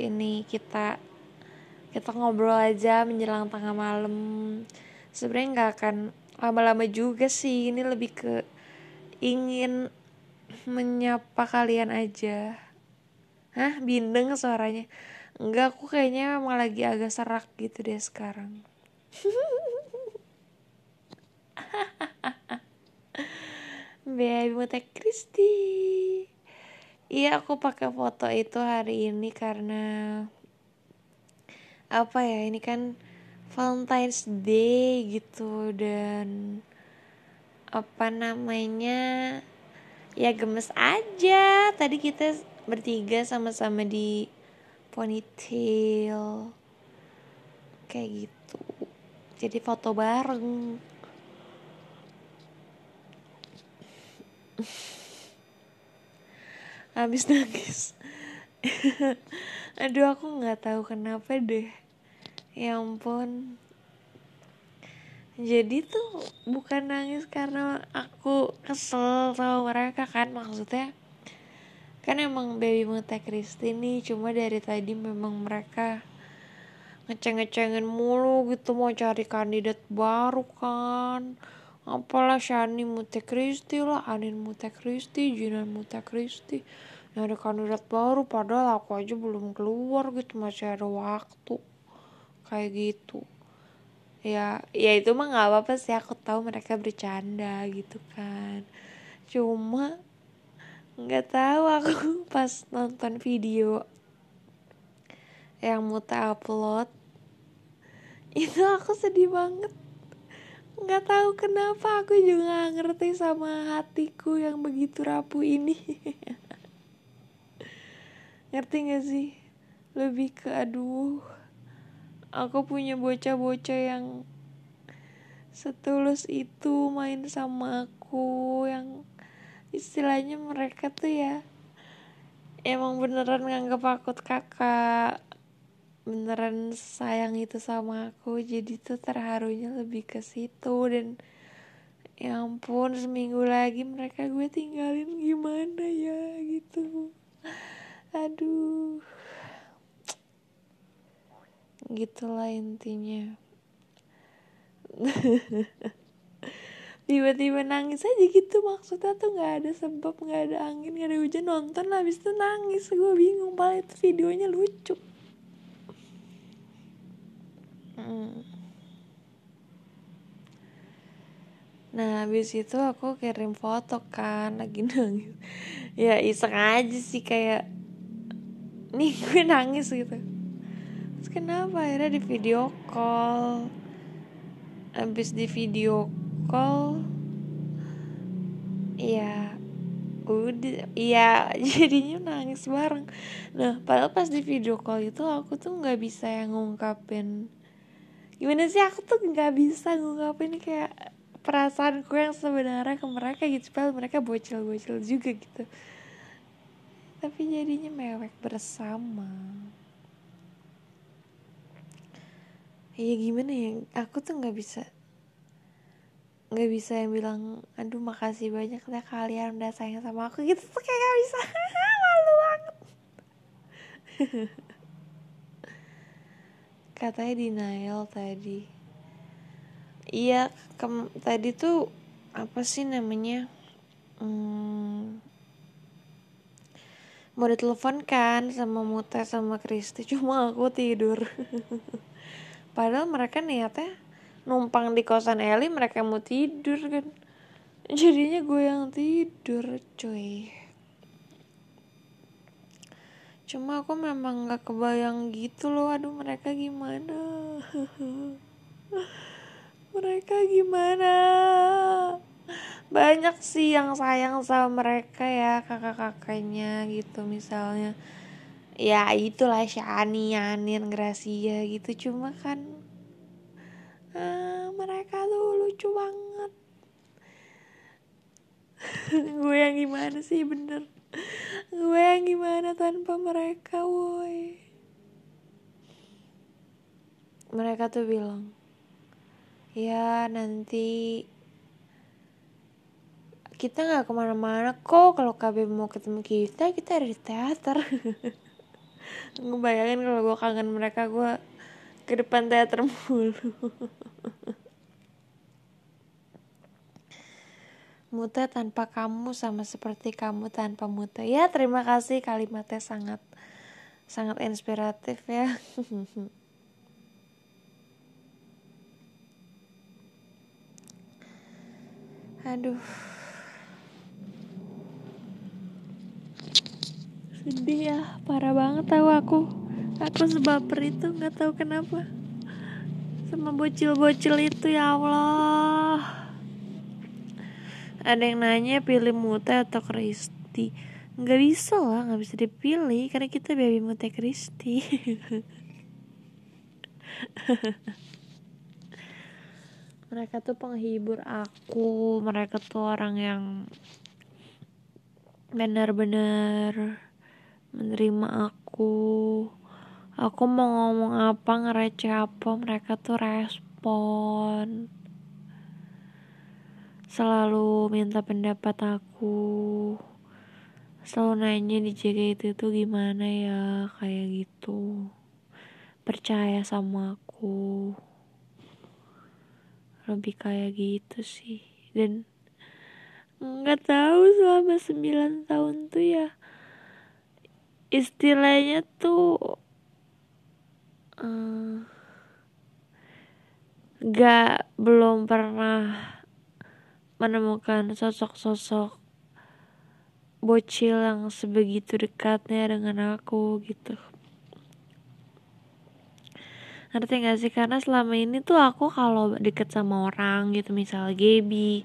ini kita kita ngobrol aja menjelang tengah malam sebenarnya nggak akan lama-lama juga sih ini lebih ke ingin menyapa kalian aja hah bindeng suaranya nggak aku kayaknya emang lagi agak serak gitu deh sekarang Baby teh Christie Iya aku pakai foto itu hari ini karena apa ya ini kan Valentine's Day gitu dan apa namanya ya gemes aja tadi kita bertiga sama-sama di ponytail kayak gitu jadi foto bareng habis nangis aduh aku nggak tahu kenapa deh ya ampun jadi tuh bukan nangis karena aku kesel sama mereka kan maksudnya kan emang baby muta Kristi nih cuma dari tadi memang mereka ngeceng-ngecengin mulu gitu mau cari kandidat baru kan apalah Shani Mute Kristi lah Anin Mute Kristi Jinan Mute Kristi nyari kandidat baru padahal aku aja belum keluar gitu masih ada waktu kayak gitu ya ya itu mah nggak apa-apa sih aku tahu mereka bercanda gitu kan cuma nggak tahu aku pas nonton video yang muta upload itu aku sedih banget nggak tahu kenapa aku juga ngerti sama hatiku yang begitu rapuh ini ngerti gak sih lebih ke aduh aku punya bocah-bocah yang setulus itu main sama aku yang istilahnya mereka tuh ya emang beneran nganggep aku kakak beneran sayang itu sama aku jadi tuh terharunya lebih ke situ dan ya ampun seminggu lagi mereka gue tinggalin gimana ya gitu aduh gitulah intinya tiba-tiba nangis aja gitu maksudnya tuh nggak ada sebab nggak ada angin nggak ada hujan nonton lah habis itu nangis gue bingung paling itu videonya lucu hmm. nah habis itu aku kirim foto kan lagi nangis ya iseng aja sih kayak nih gue nangis gitu terus kenapa akhirnya di video call habis di video call ya udah ya jadinya nangis bareng nah padahal pas di video call itu aku tuh nggak bisa yang ngungkapin gimana sih aku tuh nggak bisa ngungkapin kayak perasaanku yang sebenarnya ke mereka gitu padahal mereka bocil-bocil juga gitu tapi jadinya mewek bersama ya gimana ya aku tuh nggak bisa nggak bisa yang bilang aduh makasih banyak ya kalian udah sayang sama aku gitu tuh kayak gak bisa malu banget katanya denial tadi iya tadi tuh apa sih namanya hmm, mau ditelepon kan sama Muta sama Kristi cuma aku tidur padahal mereka niatnya numpang di kosan Eli mereka mau tidur kan jadinya gue yang tidur cuy cuma aku memang gak kebayang gitu loh aduh mereka gimana mereka gimana banyak sih yang sayang sama mereka ya kakak-kakaknya gitu misalnya ya itulah Shani, Anin, Gracia gitu cuma kan uh, mereka tuh lucu banget gue yang gimana sih bener gue yang gimana tanpa mereka woi mereka tuh bilang ya nanti kita nggak kemana-mana kok kalau KB mau ketemu kita kita ada di teater ngebayangin kalau gue kangen mereka gue ke depan teater mulu mute tanpa kamu sama seperti kamu tanpa mute ya terima kasih kalimatnya sangat sangat inspiratif ya Aduh. sedih ya parah banget tahu aku aku sebaper itu nggak tahu kenapa sama bocil-bocil itu ya Allah ada yang nanya pilih Mute atau Kristi nggak bisa lah nggak bisa dipilih karena kita baby Mute Kristi mereka tuh penghibur aku mereka tuh orang yang benar-benar menerima aku aku mau ngomong apa ngereceh apa mereka tuh respon selalu minta pendapat aku selalu nanya di JG itu tuh gimana ya kayak gitu percaya sama aku lebih kayak gitu sih dan nggak tahu selama 9 tahun tuh ya istilahnya tuh eh, nggak gak belum pernah menemukan sosok-sosok bocil yang sebegitu dekatnya dengan aku gitu ngerti gak sih karena selama ini tuh aku kalau deket sama orang gitu misalnya Gaby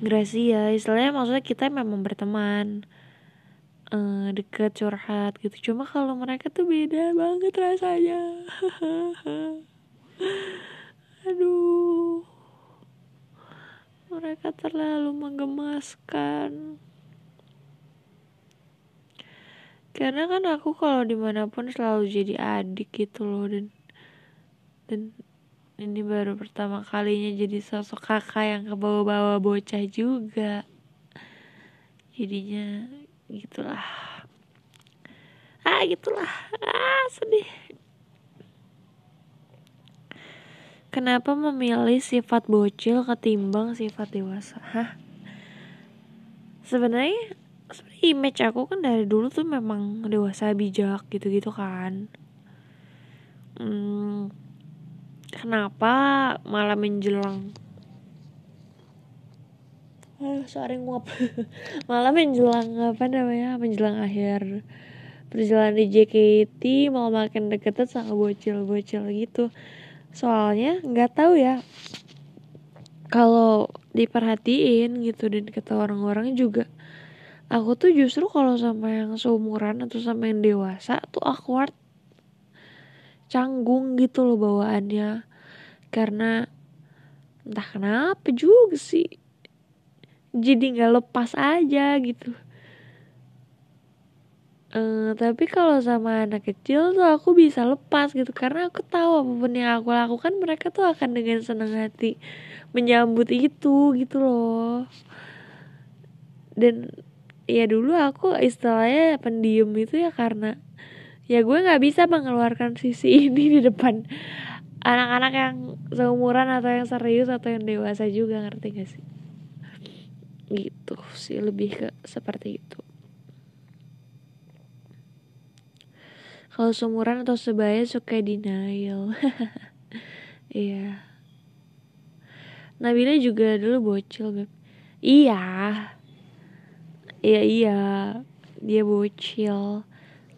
Gracia istilahnya maksudnya kita memang berteman uh, deket curhat gitu cuma kalau mereka tuh beda banget rasanya aduh mereka terlalu menggemaskan karena kan aku kalau dimanapun selalu jadi adik gitu loh dan dan ini baru pertama kalinya jadi sosok kakak yang kebawa-bawa bocah juga jadinya gitulah ah gitulah ah sedih Kenapa memilih sifat bocil ketimbang sifat dewasa? Hah? Sebenarnya image aku kan dari dulu tuh memang dewasa bijak gitu-gitu kan. Hmm, kenapa malah menjelang uh, sore nguap malah menjelang apa namanya menjelang akhir perjalanan di JKT mau makin deket sama bocil-bocil gitu soalnya nggak tahu ya kalau diperhatiin gitu dan kata orang-orang juga aku tuh justru kalau sama yang seumuran atau sama yang dewasa tuh awkward canggung gitu loh bawaannya karena entah kenapa juga sih jadi nggak lepas aja gitu Uh, tapi kalau sama anak kecil tuh aku bisa lepas gitu karena aku tahu apapun yang aku lakukan mereka tuh akan dengan senang hati menyambut itu gitu loh dan ya dulu aku istilahnya pendiam itu ya karena ya gue nggak bisa mengeluarkan sisi ini di depan anak-anak yang seumuran atau yang serius atau yang dewasa juga ngerti gak sih gitu sih lebih ke seperti itu kalau seumuran atau sebaya suka denial iya yeah. Nabila juga dulu bocil beb iya iya iya dia bocil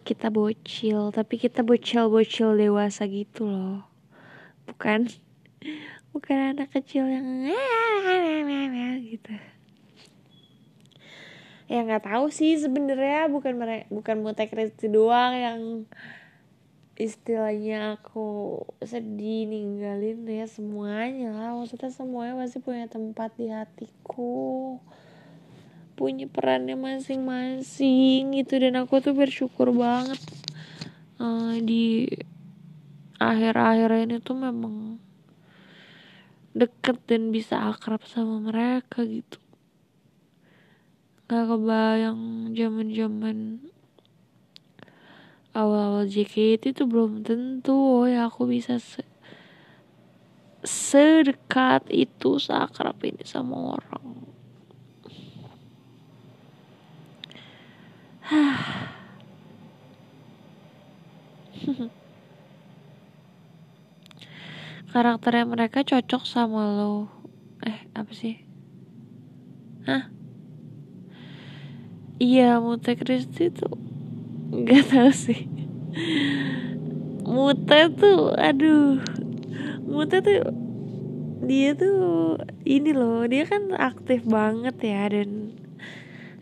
kita bocil tapi kita bocil bocil dewasa gitu loh bukan bukan anak kecil yang gitu ya nggak tahu sih sebenarnya bukan mereka bukan mutek resti doang yang istilahnya aku sedih ninggalin ya semuanya lah maksudnya semuanya masih punya tempat di hatiku punya perannya masing-masing gitu dan aku tuh bersyukur banget uh, di akhir-akhir ini tuh memang deket dan bisa akrab sama mereka gitu nggak kebayang zaman zaman awal-awal JKT itu belum tentu oh ya aku bisa se sedekat itu sakrap ini sama orang karakternya mereka cocok sama lo eh apa sih hah iya Muta Kristi tuh gak tau sih Muta tuh aduh Muta tuh dia tuh ini loh dia kan aktif banget ya dan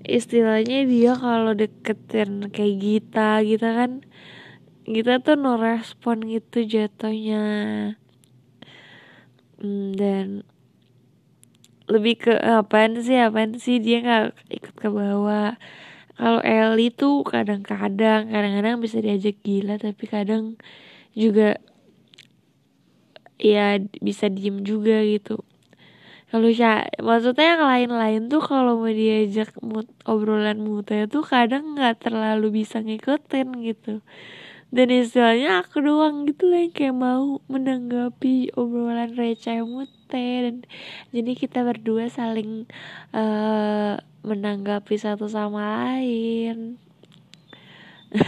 istilahnya dia kalau deketin kayak Gita Gita kan Gita tuh no respon gitu jatuhnya hmm, dan lebih ke eh, apaan sih apaan sih dia nggak ikut ke bawah kalau Eli tuh kadang-kadang kadang-kadang bisa diajak gila tapi kadang juga ya bisa diem juga gitu kalau Sya maksudnya yang lain-lain tuh kalau mau diajak mut, obrolan muta tuh kadang nggak terlalu bisa ngikutin gitu dan istilahnya aku doang gitu lah yang kayak mau menanggapi obrolan receh mut dan jadi kita berdua saling uh, menanggapi satu sama lain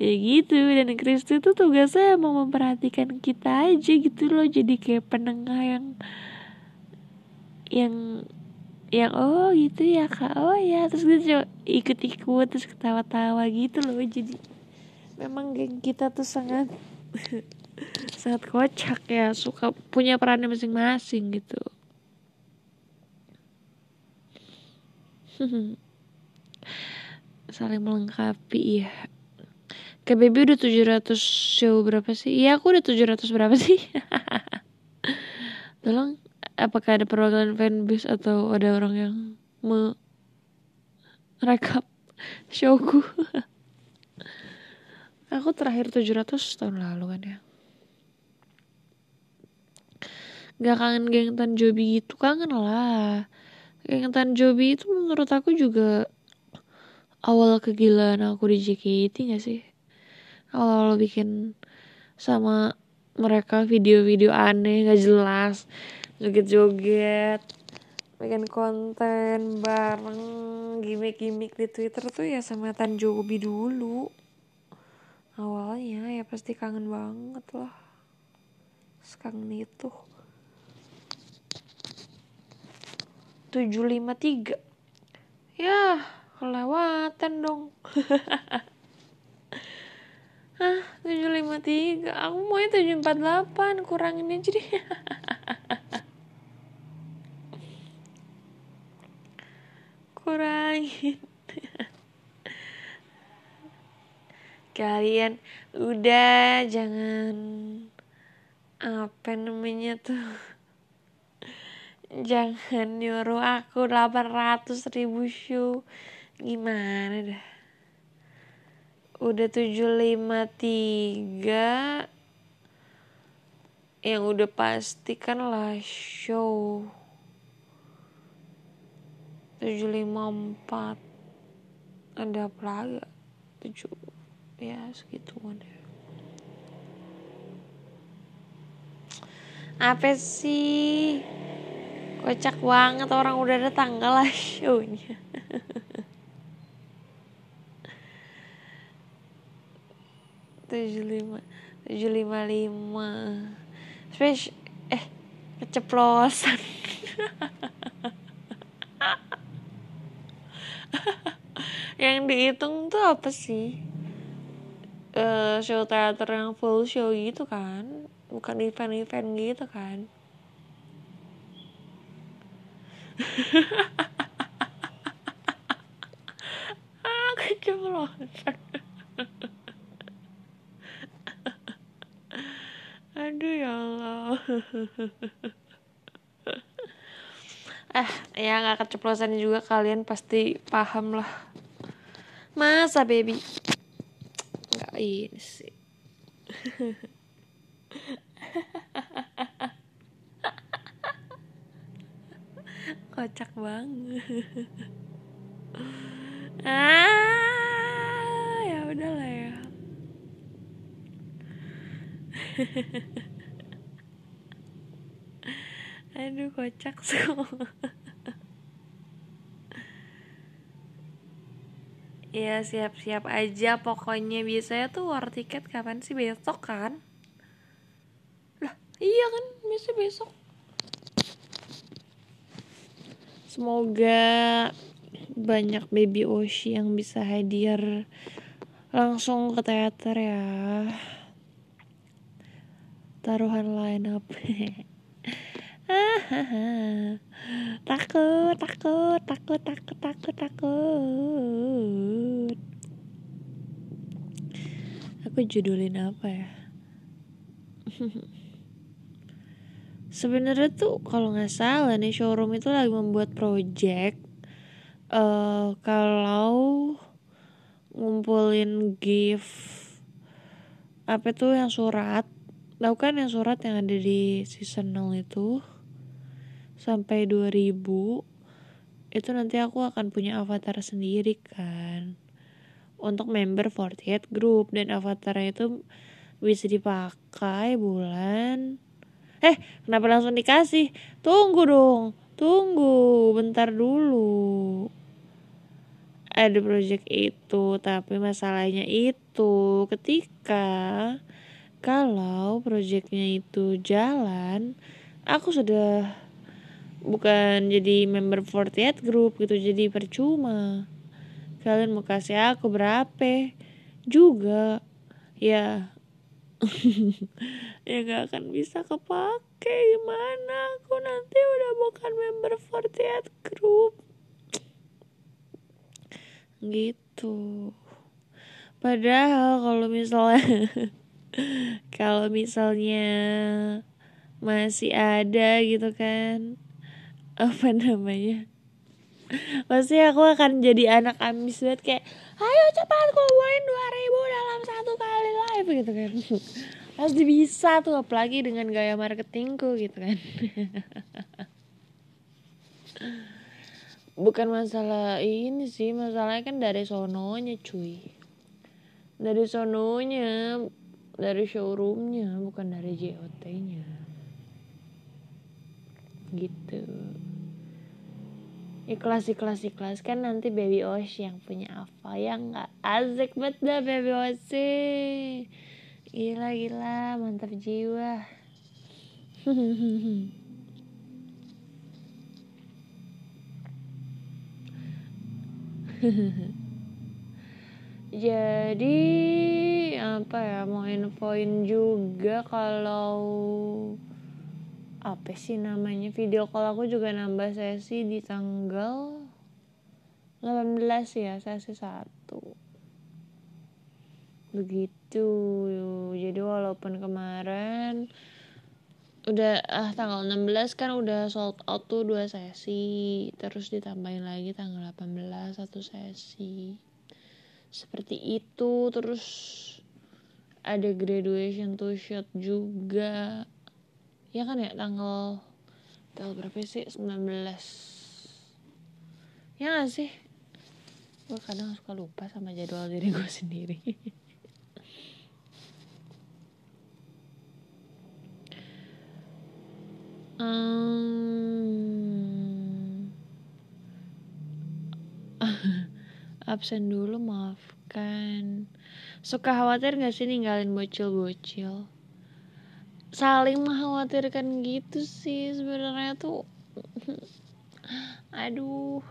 ya gitu dan Kristi tuh tugasnya mau memperhatikan kita aja gitu loh jadi kayak penengah yang yang yang oh gitu ya kak oh ya terus gitu ikut-ikut terus ketawa-tawa gitu loh jadi memang geng kita tuh sangat sangat kocak ya suka punya perannya masing-masing gitu saling melengkapi ya ke baby udah 700 show berapa sih iya aku udah 700 berapa sih tolong apakah ada perwakilan fanbase atau ada orang yang merekap showku aku terakhir 700 tahun lalu kan ya gak kangen Gengtan Jobi gitu kangen lah Gengtan Jobi itu menurut aku juga awal kegilaan aku di JKT e gak sih awal-awal bikin sama mereka video-video aneh gak jelas joget-joget bikin konten bareng gimmick-gimmick di Twitter tuh ya sama Tan Jobi dulu awalnya ya pasti kangen banget lah sekangen itu 753. ya kelewatan dong. Hah, 753. Aku mau 748, kurangin aja deh. kurangin. Kalian udah jangan apa namanya tuh jangan nyuruh aku 800 ribu shoe gimana dah udah 753 yang udah pasti kan lah show 754 ada apa lagi 7 ya, ya segitu deh apa sih kocak banget orang udah ada tanggal lah shownya tujuh lima tujuh lima lima eh keceplosan yang dihitung tuh apa sih uh, show teater yang full show gitu kan bukan event-event gitu kan Ah, keceplosan aduh ya Allah eh ya nggak keceplosan juga kalian pasti paham lah masa baby nggak ini sih kocak banget ah ya udah lah ya aduh kocak semua ya siap-siap aja pokoknya biasanya tuh war tiket kapan sih besok kan lah iya kan biasanya besok semoga banyak baby Oshi yang bisa hadir langsung ke teater ya taruhan line up ah, takut takut takut takut takut takut aku judulin apa ya sebenarnya tuh kalau nggak salah nih showroom itu lagi membuat project uh, kalau ngumpulin gift apa tuh yang surat tahu kan yang surat yang ada di seasonal itu sampai 2000 itu nanti aku akan punya avatar sendiri kan untuk member 48 group dan avatarnya itu bisa dipakai bulan Eh, kenapa langsung dikasih? Tunggu dong, tunggu, bentar dulu. Ada project itu, tapi masalahnya itu ketika kalau projectnya itu jalan, aku sudah bukan jadi member 48 group gitu, jadi percuma. Kalian mau kasih aku berapa? Juga, ya ya gak akan bisa kepake gimana aku nanti udah bukan member 48 group gitu padahal kalau misalnya kalau misalnya masih ada gitu kan apa namanya pasti aku akan jadi anak amis banget kayak ayo cepat dua 2000 dalam satu kali live gitu kan pasti bisa tuh apalagi dengan gaya marketingku gitu kan bukan masalah ini sih masalahnya kan dari sononya cuy dari sononya dari showroomnya bukan dari JOT nya gitu ikhlas ikhlas ikhlas kan nanti baby Osh yang punya apa yang nggak asik banget dah baby Osh gila gila mantap jiwa jadi apa ya mau infoin juga kalau apa sih namanya video call aku juga nambah sesi di tanggal 18 ya sesi 1 begitu jadi walaupun kemarin udah ah tanggal 16 kan udah sold out tuh dua sesi terus ditambahin lagi tanggal 18 satu sesi seperti itu terus ada graduation to shot juga ya kan ya tanggal tanggal berapa sih 19 ya gak sih gue kadang suka lupa sama jadwal diri gue sendiri um, absen dulu maafkan suka khawatir nggak sih ninggalin bocil-bocil saling mengkhawatirkan gitu sih sebenarnya tuh aduh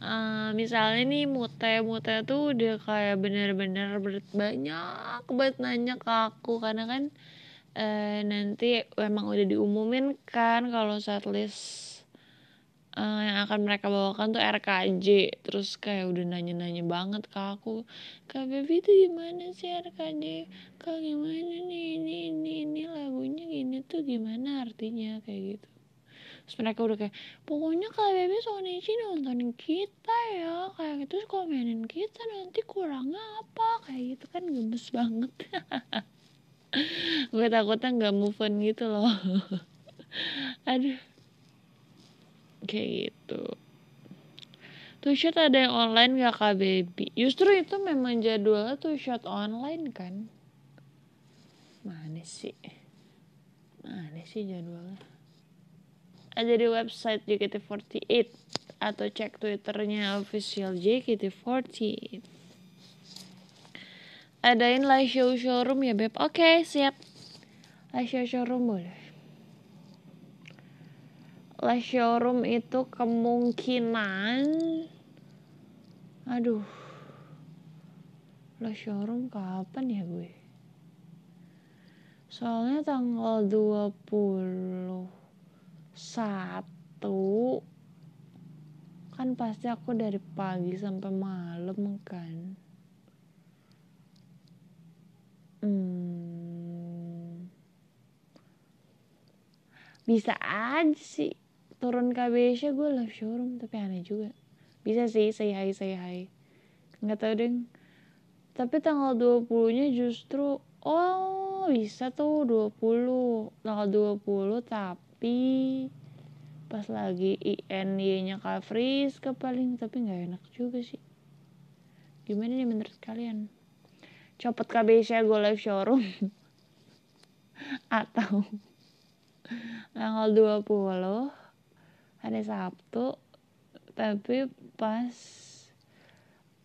uh, misalnya nih mute mute tuh udah kayak bener-bener banyak banget nanya ke aku karena kan uh, nanti emang udah diumumin kan kalau saat list uh, yang akan mereka bawakan tuh RKJ terus kayak udah nanya-nanya banget ke aku kak Baby itu gimana sih RKJ kak gimana nih ini ini ini lagunya gini tuh gimana artinya kayak gitu terus mereka udah kayak pokoknya kak Baby Sonichi nontonin kita ya kayak gitu komenin kita nanti kurang apa kayak gitu kan gemes banget gue takutnya nggak move on gitu loh aduh kayak gitu tuh shot ada yang online gak kak baby justru itu memang jadwal tuh shot online kan mana sih mana sih jadwalnya ada di website JKT48 atau cek twitternya official JKT48 adain live show showroom ya beb oke okay, siap live show showroom boleh les itu kemungkinan aduh les kapan ya gue soalnya tanggal 21 kan pasti aku dari pagi sampai malam kan hmm. bisa aja sih turun KBS gue live showroom tapi aneh juga bisa sih say hi say hi nggak tahu deng tapi tanggal 20 nya justru oh bisa tuh 20 tanggal 20 tapi pas lagi INY nya freeze ke paling tapi nggak enak juga sih gimana nih menurut kalian copot KBC gue live showroom atau tanggal 20 hari Sabtu tapi pas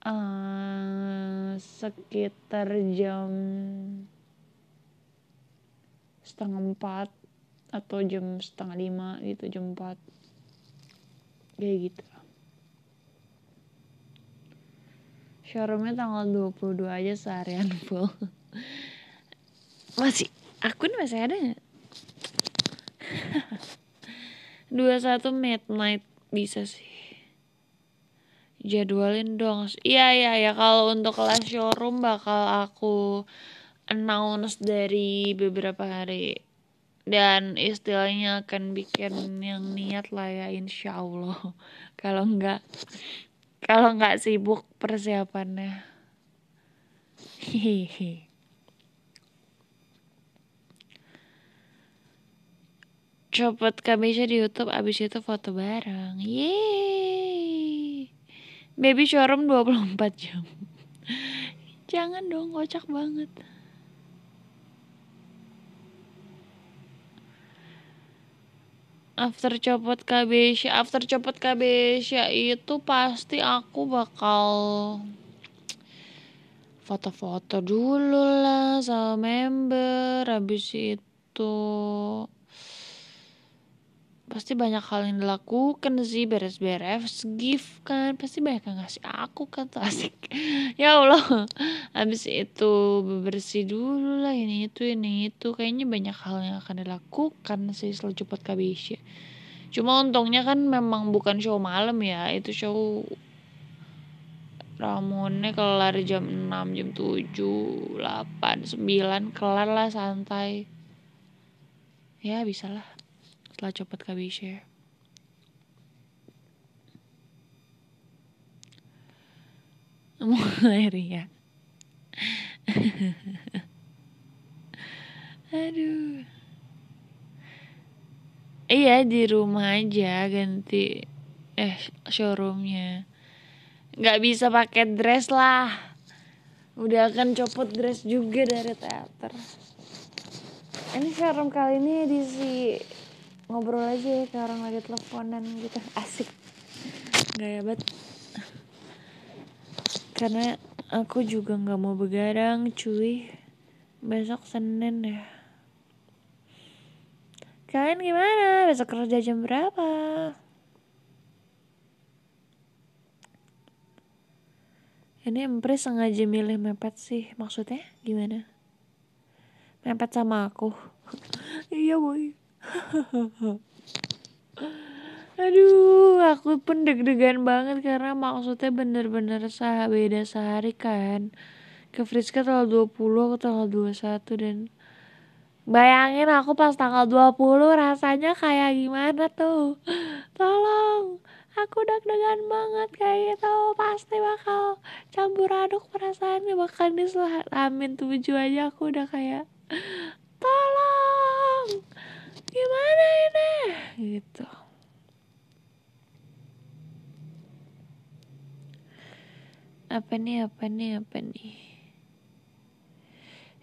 uh, sekitar jam setengah empat atau jam setengah lima gitu jam empat kayak gitu showroomnya tanggal 22 aja seharian full masih akun masih ada gak? 21 midnight bisa sih jadwalin dong iya iya ya kalau untuk kelas showroom bakal aku announce dari beberapa hari dan istilahnya akan bikin yang niat lah ya insya Allah kalau enggak kalau enggak sibuk persiapannya hehehe copot kamisnya di YouTube abis itu foto bareng. Yeay. Baby showroom 24 jam. Jangan dong, kocak banget. After copot KBC, after copot KBC itu pasti aku bakal foto-foto dulu lah sama member habis itu pasti banyak hal yang dilakukan sih beres-beres gift kan pasti banyak yang ngasih aku kan tuh asik ya Allah habis itu bebersih dulu lah ini itu ini itu kayaknya banyak hal yang akan dilakukan sih selalu cepat ya cuma untungnya kan memang bukan show malam ya itu show ramune kelar jam 6, jam 7, 8, 9 Kelar lah santai Ya bisa lah setelah copot KBC. Ya. Mulai ria. Aduh. Iya di rumah aja ganti eh showroomnya. Gak bisa pakai dress lah. Udah akan copot dress juga dari teater. Ini showroom kali ini edisi ngobrol aja ya, kayak orang lagi teleponan gitu asik nggak ya bet karena aku juga nggak mau begadang cuy besok senin ya kalian gimana besok kerja jam berapa ini Empres sengaja milih mepet sih maksudnya gimana mepet sama aku iya boy Aduh, aku pun deg-degan banget karena maksudnya bener-bener sah beda sehari kan. Ke Friska tanggal 20, aku tanggal 21 dan bayangin aku pas tanggal 20 rasanya kayak gimana tuh. Tolong, aku deg-degan banget kayak gitu. Pasti bakal campur aduk perasaannya bahkan di amin 7 aja aku udah kayak tolong gimana ini gitu apa nih apa nih apa nih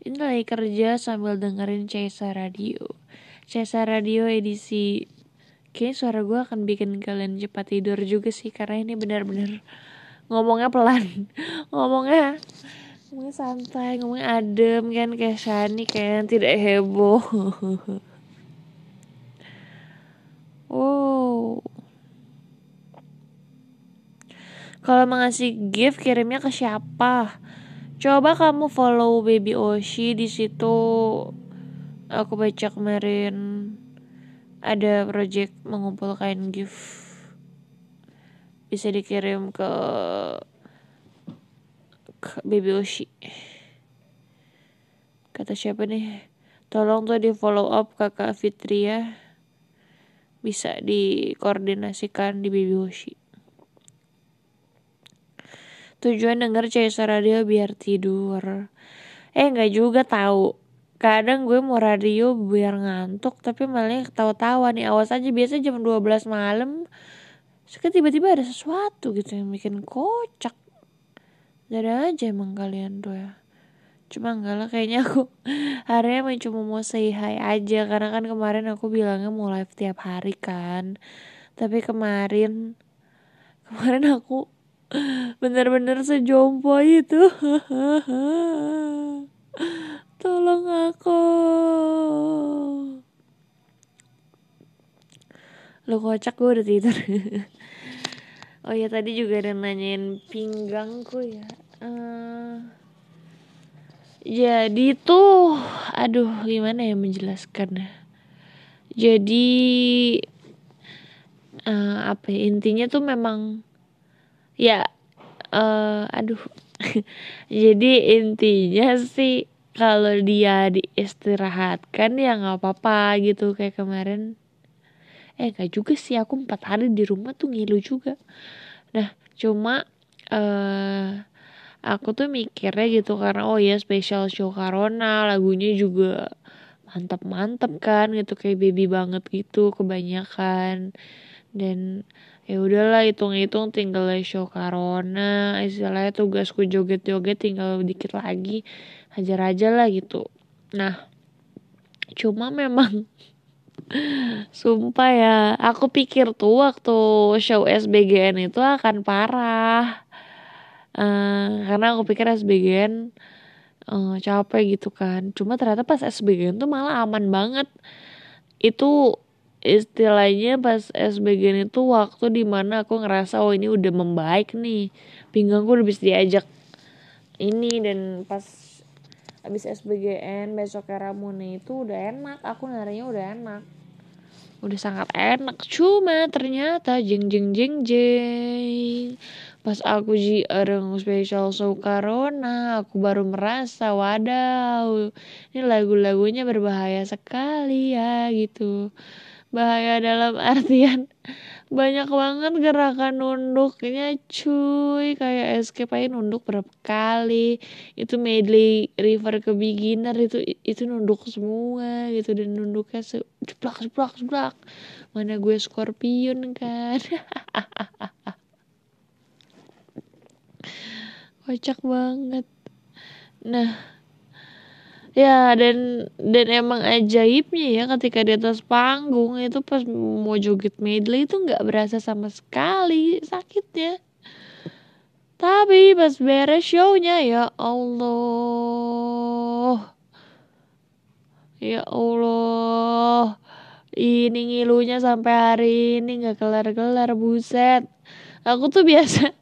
ini lagi kerja sambil dengerin Cesa Radio Cesa Radio edisi Kayaknya suara gue akan bikin kalian cepat tidur juga sih Karena ini benar-benar ngomongnya pelan Ngomongnya ngomongnya santai ngomongnya adem kan kayak Shani kan tidak heboh Wow. Kalau mengasih gift kirimnya ke siapa? Coba kamu follow Baby Oshi di situ. Aku baca kemarin ada project mengumpulkan gift. Bisa dikirim ke, ke Baby Oshi. Kata siapa nih? Tolong tuh di follow up kakak Fitri ya bisa dikoordinasikan di baby Hoshi. Tujuan denger CSR radio biar tidur. Eh nggak juga tahu. Kadang gue mau radio biar ngantuk tapi malah ketawa-tawa nih. Awas aja biasa jam 12 malam suka tiba-tiba ada sesuatu gitu yang bikin kocak. Dadah aja emang kalian tuh ya cuma enggak lah kayaknya aku hari ini cuma mau say hi aja karena kan kemarin aku bilangnya mau live tiap hari kan tapi kemarin kemarin aku bener-bener sejompo itu tolong aku lo kocak gue udah tidur oh ya tadi juga ada nanyain pinggangku ya uh jadi tuh aduh gimana ya menjelaskan jadi uh, apa ya, intinya tuh memang ya uh, aduh jadi intinya sih kalau dia diistirahatkan ya nggak apa-apa gitu kayak kemarin eh nggak juga sih aku empat hari di rumah tuh ngilu juga nah cuma eh aku tuh mikirnya gitu karena oh ya special show Karona lagunya juga mantep-mantep kan gitu kayak baby banget gitu kebanyakan dan ya udahlah hitung-hitung tinggal show Karona istilahnya tugasku joget-joget tinggal dikit lagi hajar aja lah gitu nah cuma memang sumpah ya aku pikir tuh waktu show SBGN itu akan parah uh, karena aku pikir SBGN uh, eh, capek gitu kan cuma ternyata pas SBGN tuh malah aman banget itu istilahnya pas SBGN itu waktu dimana aku ngerasa oh ini udah membaik nih pinggangku udah bisa diajak ini dan pas abis SBGN besok Ramune itu udah enak aku narinya udah enak udah sangat enak cuma ternyata jeng jeng jeng jeng Pas aku ji orang spesial so Karona, aku baru merasa wadaw, ini lagu-lagunya berbahaya sekali ya gitu. Bahaya dalam artian banyak banget gerakan nunduknya cuy kayak escape aja nunduk berapa kali itu medley river ke beginner itu itu nunduk semua gitu dan nunduknya sejeplak jeplak jeplak mana gue scorpion kan kocak banget nah ya dan dan emang ajaibnya ya ketika di atas panggung itu pas mau joget medley itu nggak berasa sama sekali sakitnya tapi pas beres shownya ya Allah ya Allah ini ngilunya sampai hari ini nggak kelar-kelar buset aku tuh biasa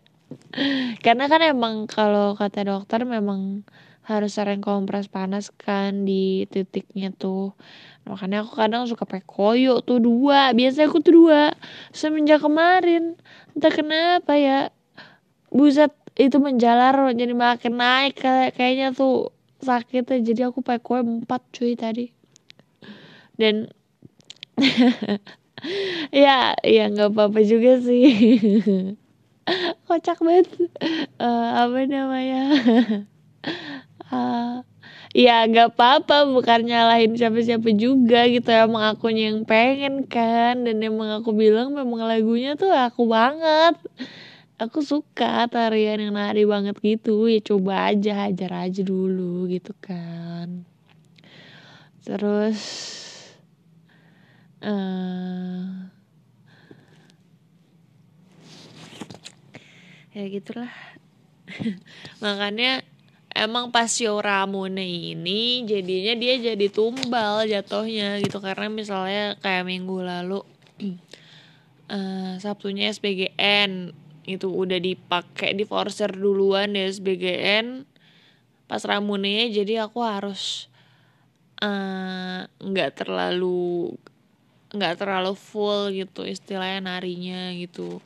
karena kan emang kalau kata dokter memang harus sering kompres panas kan di titiknya tuh makanya aku kadang suka pakai koyo tuh dua biasanya aku tuh dua semenjak kemarin entah kenapa ya buset itu menjalar jadi makin naik kayak kayaknya tuh sakitnya jadi aku pakai koyo empat cuy tadi dan ya ya nggak apa-apa juga sih kocak banget uh, apa namanya uh, ya nggak apa-apa bukan nyalahin siapa-siapa juga gitu ya emang aku yang pengen kan dan emang aku bilang memang lagunya tuh aku banget aku suka tarian yang nari banget gitu ya coba aja hajar aja dulu gitu kan terus eh, ya gitulah makanya emang pas ramune ini jadinya dia jadi tumbal jatuhnya gitu karena misalnya kayak minggu lalu uh, Sabtunya SBGN itu udah dipakai di forcer duluan ya SBGN pas Ramune jadi aku harus eh, nggak uh, terlalu nggak terlalu full gitu istilahnya narinya gitu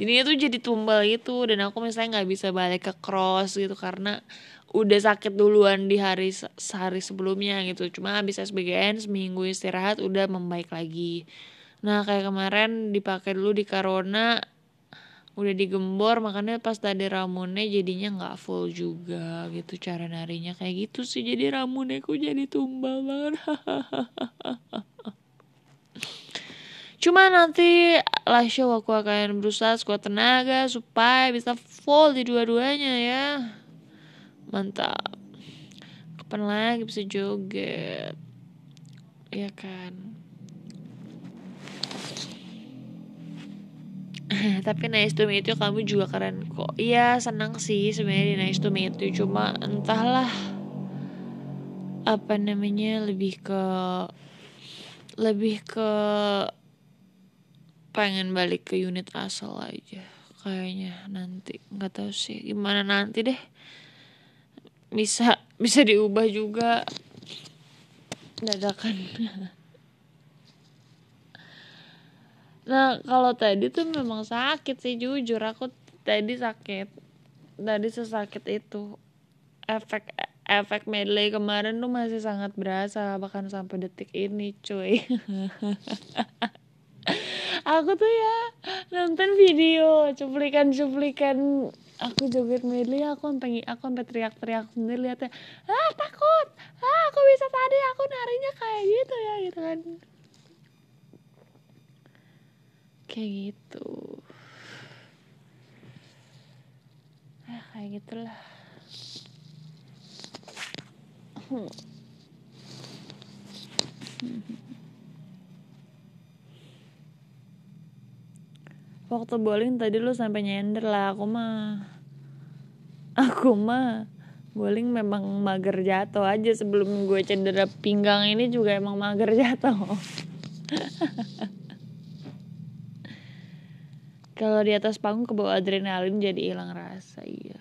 Jadinya tuh jadi tumbal gitu dan aku misalnya nggak bisa balik ke cross gitu karena udah sakit duluan di hari sehari sebelumnya gitu cuma habis SBGN seminggu istirahat udah membaik lagi nah kayak kemarin dipakai dulu di Corona udah digembor makanya pas tadi ramune jadinya nggak full juga gitu cara narinya kayak gitu sih jadi ramune ku jadi tumbal banget Cuma nanti lah show aku akan berusaha sekuat tenaga supaya bisa full di dua-duanya ya. Mantap. Kapan lagi bisa joget? Ya kan. tapi nice to meet you kamu juga keren kok iya senang sih sebenarnya di nice to meet you cuma entahlah apa namanya lebih ke lebih ke pengen balik ke unit asal aja kayaknya nanti nggak tahu sih gimana nanti deh bisa bisa diubah juga dadakan nah kalau tadi tuh memang sakit sih jujur aku tadi sakit tadi sesakit itu efek efek medley kemarin tuh masih sangat berasa bahkan sampai detik ini cuy aku tuh ya nonton video cuplikan-cuplikan aku joget medley aku sampai aku sampai teriak-teriak sendiri lihatnya ah takut ah aku bisa tadi aku narinya kayak gitu ya gitu kan kayak gitu ah kayak gitulah hmm. waktu bowling tadi lu sampai nyender lah aku mah aku mah bowling memang mager jatuh aja sebelum gue cedera pinggang ini juga emang mager jatuh kalau di atas panggung ke bawah adrenalin jadi hilang rasa iya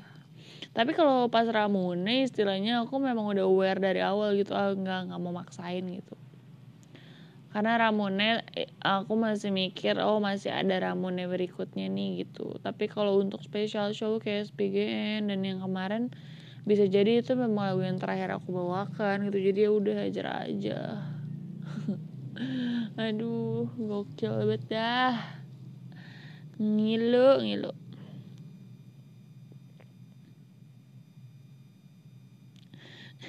tapi kalau pas Ramune istilahnya aku memang udah aware dari awal gitu ah nggak nggak mau maksain gitu karena Ramone eh, aku masih mikir oh masih ada Ramone berikutnya nih gitu tapi kalau untuk special show kayak SPGN dan yang kemarin bisa jadi itu memang lagu yang terakhir aku bawakan gitu jadi ya udah hajar aja aduh gokil banget dah ngilu ngilu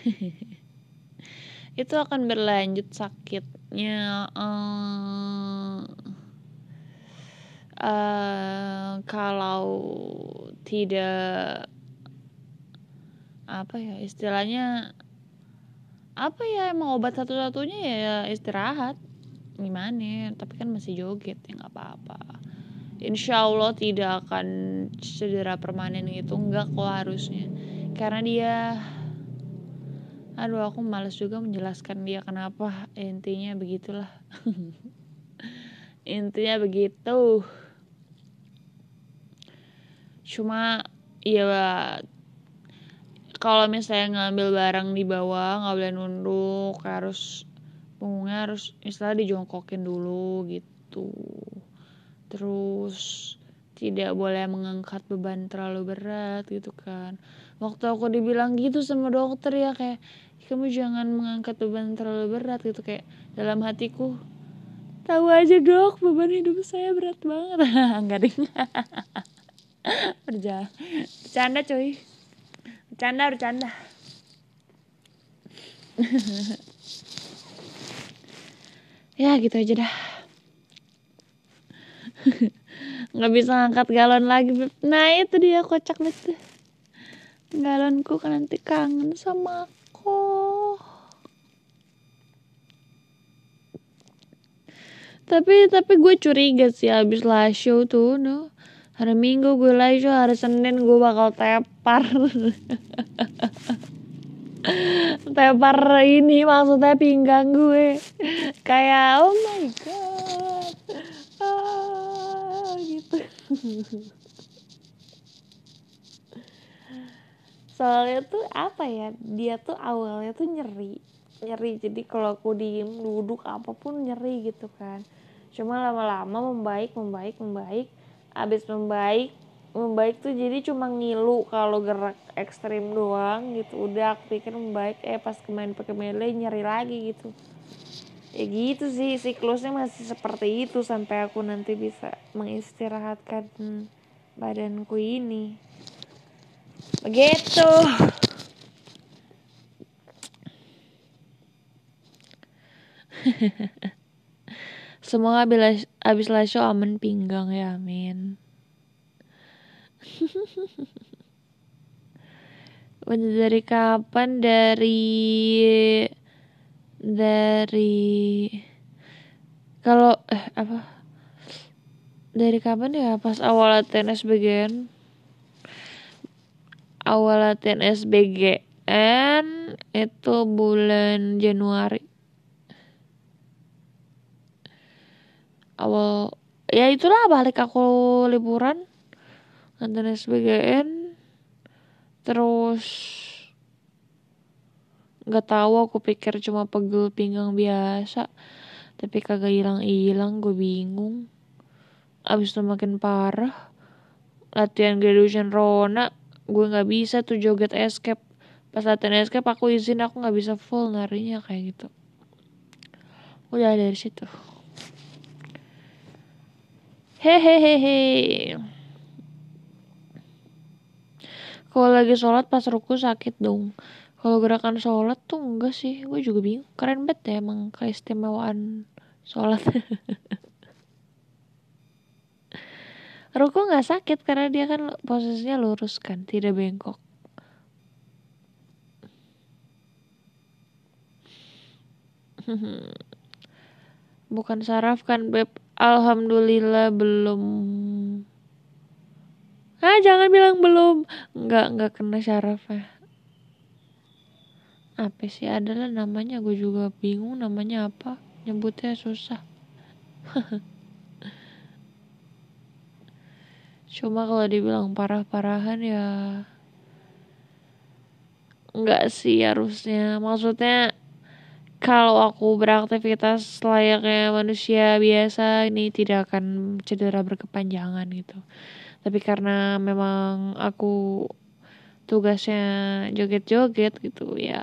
itu akan berlanjut sakit Ya, uh, uh, kalau tidak apa ya istilahnya apa ya emang obat satu-satunya ya, ya istirahat gimana tapi kan masih joget ya nggak apa-apa insya Allah tidak akan cedera permanen gitu nggak kok harusnya karena dia aduh aku males juga menjelaskan dia kenapa intinya begitulah intinya begitu cuma ya kalau misalnya ngambil barang di bawah nggak boleh nunduk harus punggungnya harus misalnya dijongkokin dulu gitu terus tidak boleh mengangkat beban terlalu berat gitu kan waktu aku dibilang gitu sama dokter ya kayak kamu jangan mengangkat beban terlalu berat gitu kayak dalam hatiku tahu aja dok beban hidup saya berat banget nggak ding berjalan bercanda coy bercanda bercanda ya gitu aja dah nggak bisa ngangkat galon lagi nah itu dia kocak banget galonku kan nanti kangen sama aku tapi tapi gue curiga sih abis live show tuh no hari minggu gue live show hari senin gue bakal tepar tepar ini maksudnya pinggang gue kayak oh my god ah, gitu soalnya tuh apa ya dia tuh awalnya tuh nyeri nyeri jadi kalau aku diem duduk apapun nyeri gitu kan cuma lama-lama membaik membaik membaik abis membaik membaik tuh jadi cuma ngilu kalau gerak ekstrim doang gitu udah aku pikir membaik eh pas kemarin pakai mele nyari lagi gitu ya gitu sih siklusnya masih seperti itu sampai aku nanti bisa mengistirahatkan badanku ini begitu ha. Semoga abis, live show aman pinggang ya, amin. Udah dari kapan? Dari dari kalau eh apa? Dari kapan ya? Pas awal latihan SBGN. Awal latihan SBGN itu bulan Januari awal ya itulah balik aku liburan nganterin SBGN terus nggak tahu aku pikir cuma pegel pinggang biasa tapi kagak hilang hilang gue bingung abis itu makin parah latihan graduation Rona gue nggak bisa tuh joget escape pas latihan escape aku izin aku nggak bisa full narinya kayak gitu udah dari situ Hehehehe. Kalau lagi sholat pas ruku sakit dong. Kalau gerakan sholat tuh enggak sih. Gue juga bingung. Keren banget ya emang keistimewaan sholat. ruku nggak sakit karena dia kan posisinya lurus kan, tidak bengkok. Bukan saraf kan beb Alhamdulillah belum. Ah, jangan bilang belum. Enggak, enggak kena syaraf ya. Apa sih adalah namanya gue juga bingung namanya apa. Nyebutnya susah. Cuma kalau dibilang parah-parahan ya enggak sih harusnya. Maksudnya kalau aku beraktivitas layaknya manusia biasa ini tidak akan cedera berkepanjangan gitu tapi karena memang aku tugasnya joget-joget gitu ya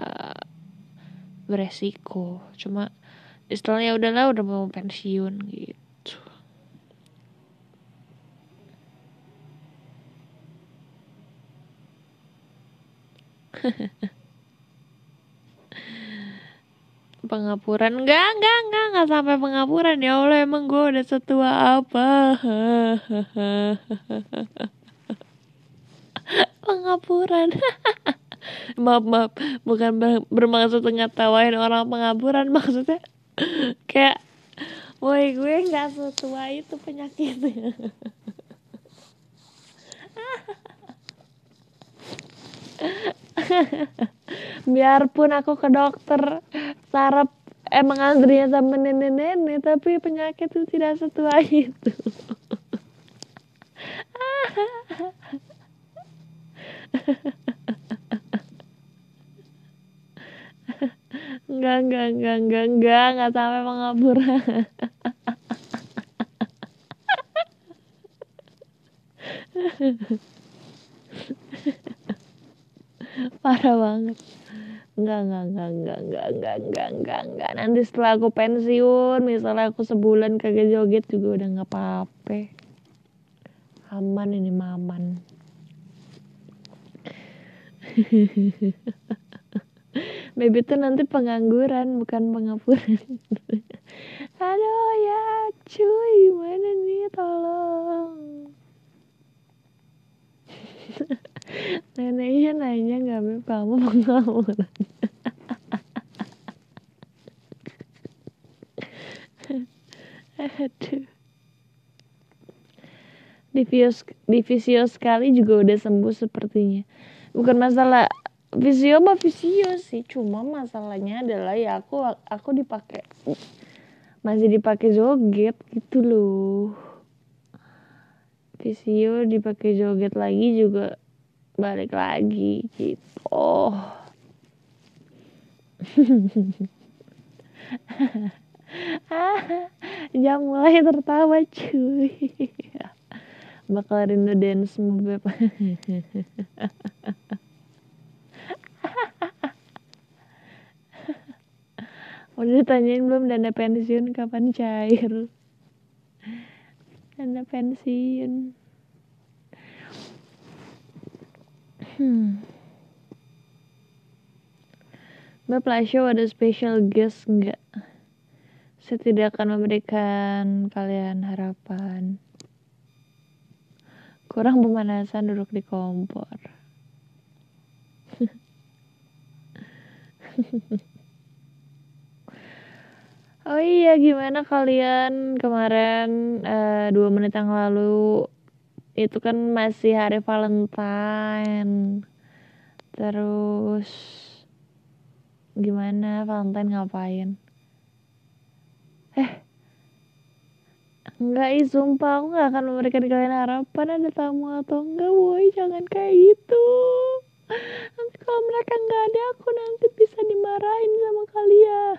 beresiko cuma istilahnya udahlah udah mau pensiun gitu ha. pengapuran enggak enggak enggak enggak sampai pengapuran ya Allah emang gue udah setua apa pengapuran maaf maaf bukan bermaksud bermaksud tawain orang pengapuran maksudnya kayak woi gue nggak setua itu penyakitnya biarpun aku ke dokter sarap emang antrinya sama nenek-nenek tapi penyakit itu tidak setua itu enggak enggak enggak enggak enggak enggak sampai mengabur parah banget Enggak, enggak, enggak, enggak, enggak, enggak, enggak, enggak, enggak. Nanti setelah aku pensiun, misalnya aku sebulan kagak joget juga udah nggak apa-apa. Aman ini maman. Baby tuh nanti pengangguran bukan pengapuran. Aduh ya cuy mana nih tolong. neneknya nanya nggak mau kamu pengangguran aduh Divius, divisio sekali juga udah sembuh sepertinya bukan masalah visio mah visio sih cuma masalahnya adalah ya aku aku dipakai masih dipakai joget gitu loh visio dipakai joget lagi juga balik lagi gitu ah, jam mulai tertawa cuy bakal rindu dance move udah ditanyain belum dana pensiun kapan cair dana pensiun Hmm. Mbak Plasio ada special guest nggak? Saya tidak akan memberikan kalian harapan. Kurang pemanasan duduk di kompor. oh iya, gimana kalian kemarin uh, dua menit yang lalu itu kan masih hari Valentine terus gimana Valentine ngapain eh Enggak ih sumpah aku gak akan memberikan kalian harapan ada tamu atau enggak boy jangan kayak itu, nanti kalau mereka nggak ada aku nanti bisa dimarahin sama kalian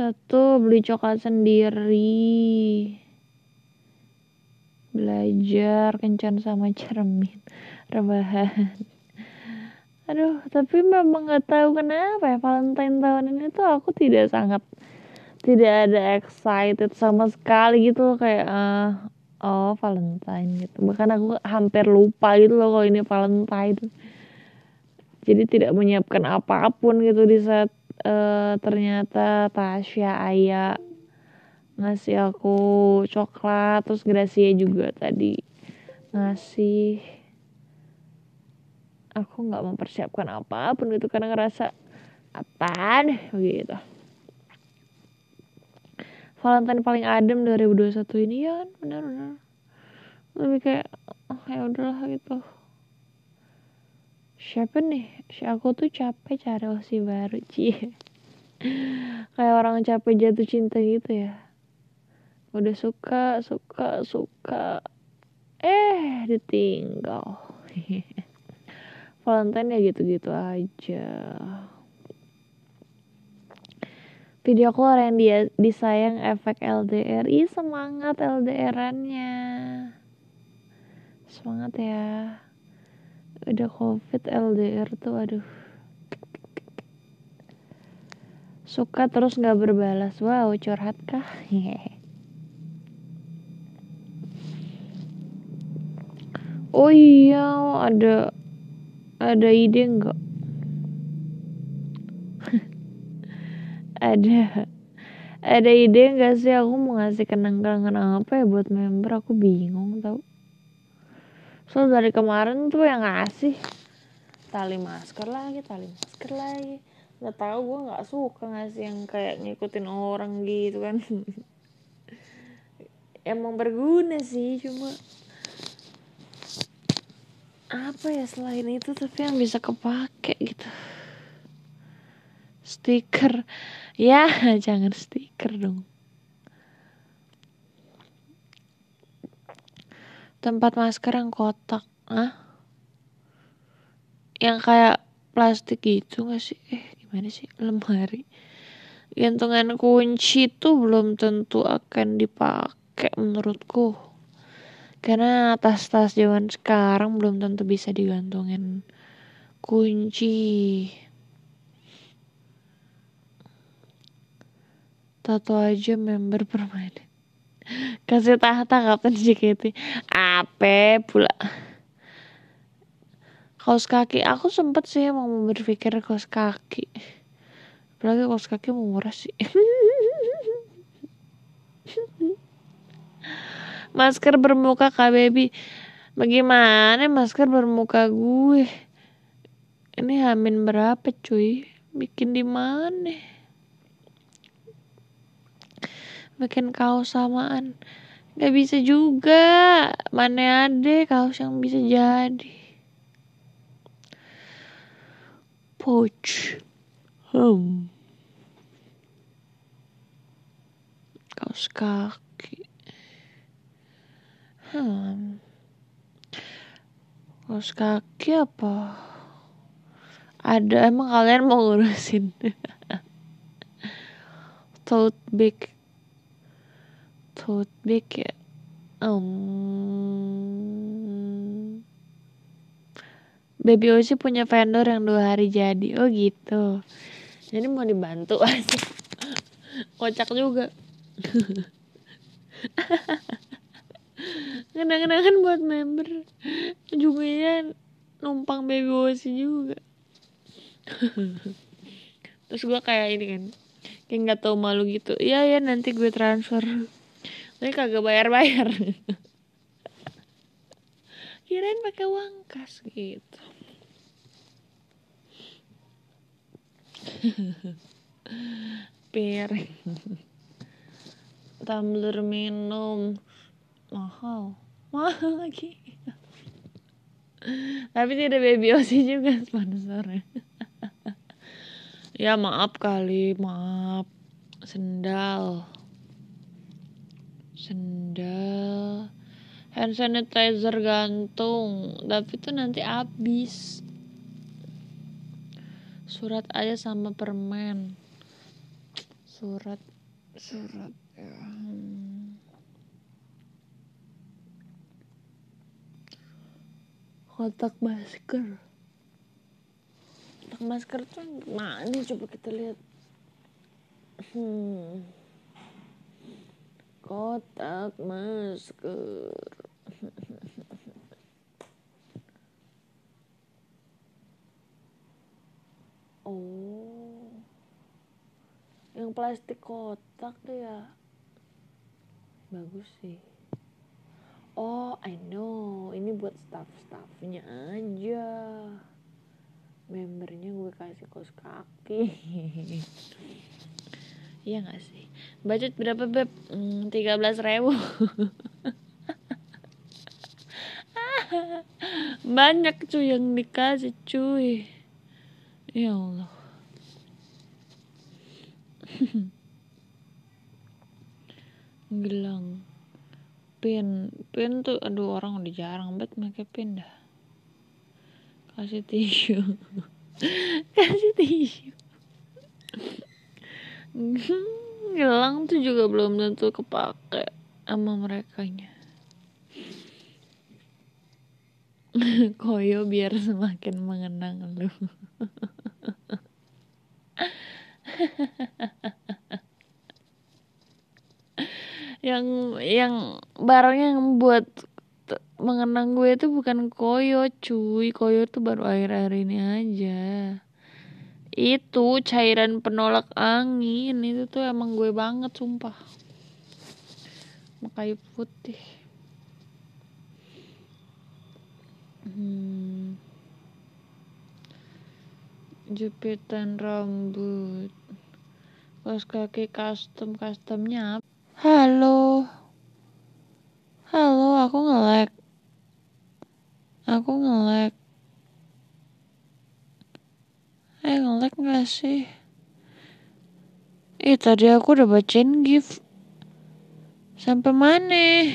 Satu, beli coklat sendiri. Belajar kencan sama cermin. Rebahan. Aduh, tapi memang nggak tahu kenapa ya Valentine tahun ini tuh aku tidak sangat tidak ada excited sama sekali gitu loh kayak uh, oh Valentine gitu. Bahkan aku hampir lupa gitu loh kalau ini Valentine. Jadi tidak menyiapkan apapun gitu di saat uh, ternyata Tasya ayah ngasih aku coklat terus Gracia juga tadi ngasih aku nggak mempersiapkan apapun gitu karena ngerasa apaan begitu Valentine paling adem 2021 ini ya kan? benar-benar lebih kayak oh, ya udahlah gitu siapa nih si aku tuh capek cari opsi baru cie kayak orang capek jatuh cinta gitu ya udah suka suka suka eh ditinggal Valentine ya gitu-gitu aja video call yang dia disayang efek LDR Ih, semangat LDR-annya semangat ya ada covid LDR tuh aduh suka terus nggak berbalas wow curhat kah oh iya ada ada ide nggak ada ada ide nggak sih aku mau ngasih kenang-kenangan apa ya buat member aku bingung tau so dari kemarin tuh yang ngasih tali masker lagi tali masker lagi nggak tahu gue nggak suka ngasih yang kayak ngikutin orang gitu kan emang berguna sih cuma apa ya selain itu tapi yang bisa kepake gitu stiker ya jangan stiker dong tempat masker yang kotak ah yang kayak plastik gitu gak sih eh gimana sih lemari gantungan kunci tuh belum tentu akan dipakai menurutku karena tas-tas zaman sekarang belum tentu bisa digantungin kunci tato aja member permanen kasih tahta Kapten JKT ape pula kaos kaki aku sempet sih mau berpikir kaos kaki apalagi kaos kaki murah sih masker bermuka kak baby bagaimana masker bermuka gue ini hamin berapa cuy bikin di mana bikin kaos samaan gak bisa juga mana ada kaos yang bisa jadi pouch hmm kaos kaki hmm kaos kaki apa ada emang kalian mau ngurusin tote bag tuh ya um, Baby Oci punya vendor yang dua hari jadi oh gitu jadi mau dibantu aja kocak juga kenang-kenangan buat member juga ujungnya numpang baby Oci juga terus gue kayak ini kan kayak gak tau malu gitu iya ya nanti gue transfer ini kagak bayar-bayar. Kirain pakai uang kas gitu. Pir. Tumbler minum mahal. Mahal lagi. Tapi tidak baby babyosi juga sponsornya. ya maaf kali, maaf. Sendal sendal hand sanitizer gantung tapi itu nanti habis surat aja sama permen surat surat ya hmm. kotak masker kotak masker tuh mana coba kita lihat hmm kotak masker oh yang plastik kotak tuh ya bagus sih oh I know ini buat staff-staffnya aja membernya gue kasih kos kaki iya gak sih budget berapa beb hmm, tiga belas ribu banyak cuy yang dikasih cuy ya Allah gelang pin pin tuh aduh orang udah jarang banget makai pin dah kasih tisu kasih tisu gelang tuh juga belum tentu kepake sama mereka nya koyo biar semakin mengenang lu yang yang barang yang buat mengenang gue itu bukan koyo cuy koyo tuh baru akhir-akhir ini aja itu cairan penolak angin itu tuh emang gue banget sumpah makayu putih hmm. jepitan rambut kaos kaki custom customnya halo halo aku ngelek aku ngelek Eh ngelag gak sih? Ih tadi aku udah bacain gift. Sampai mana?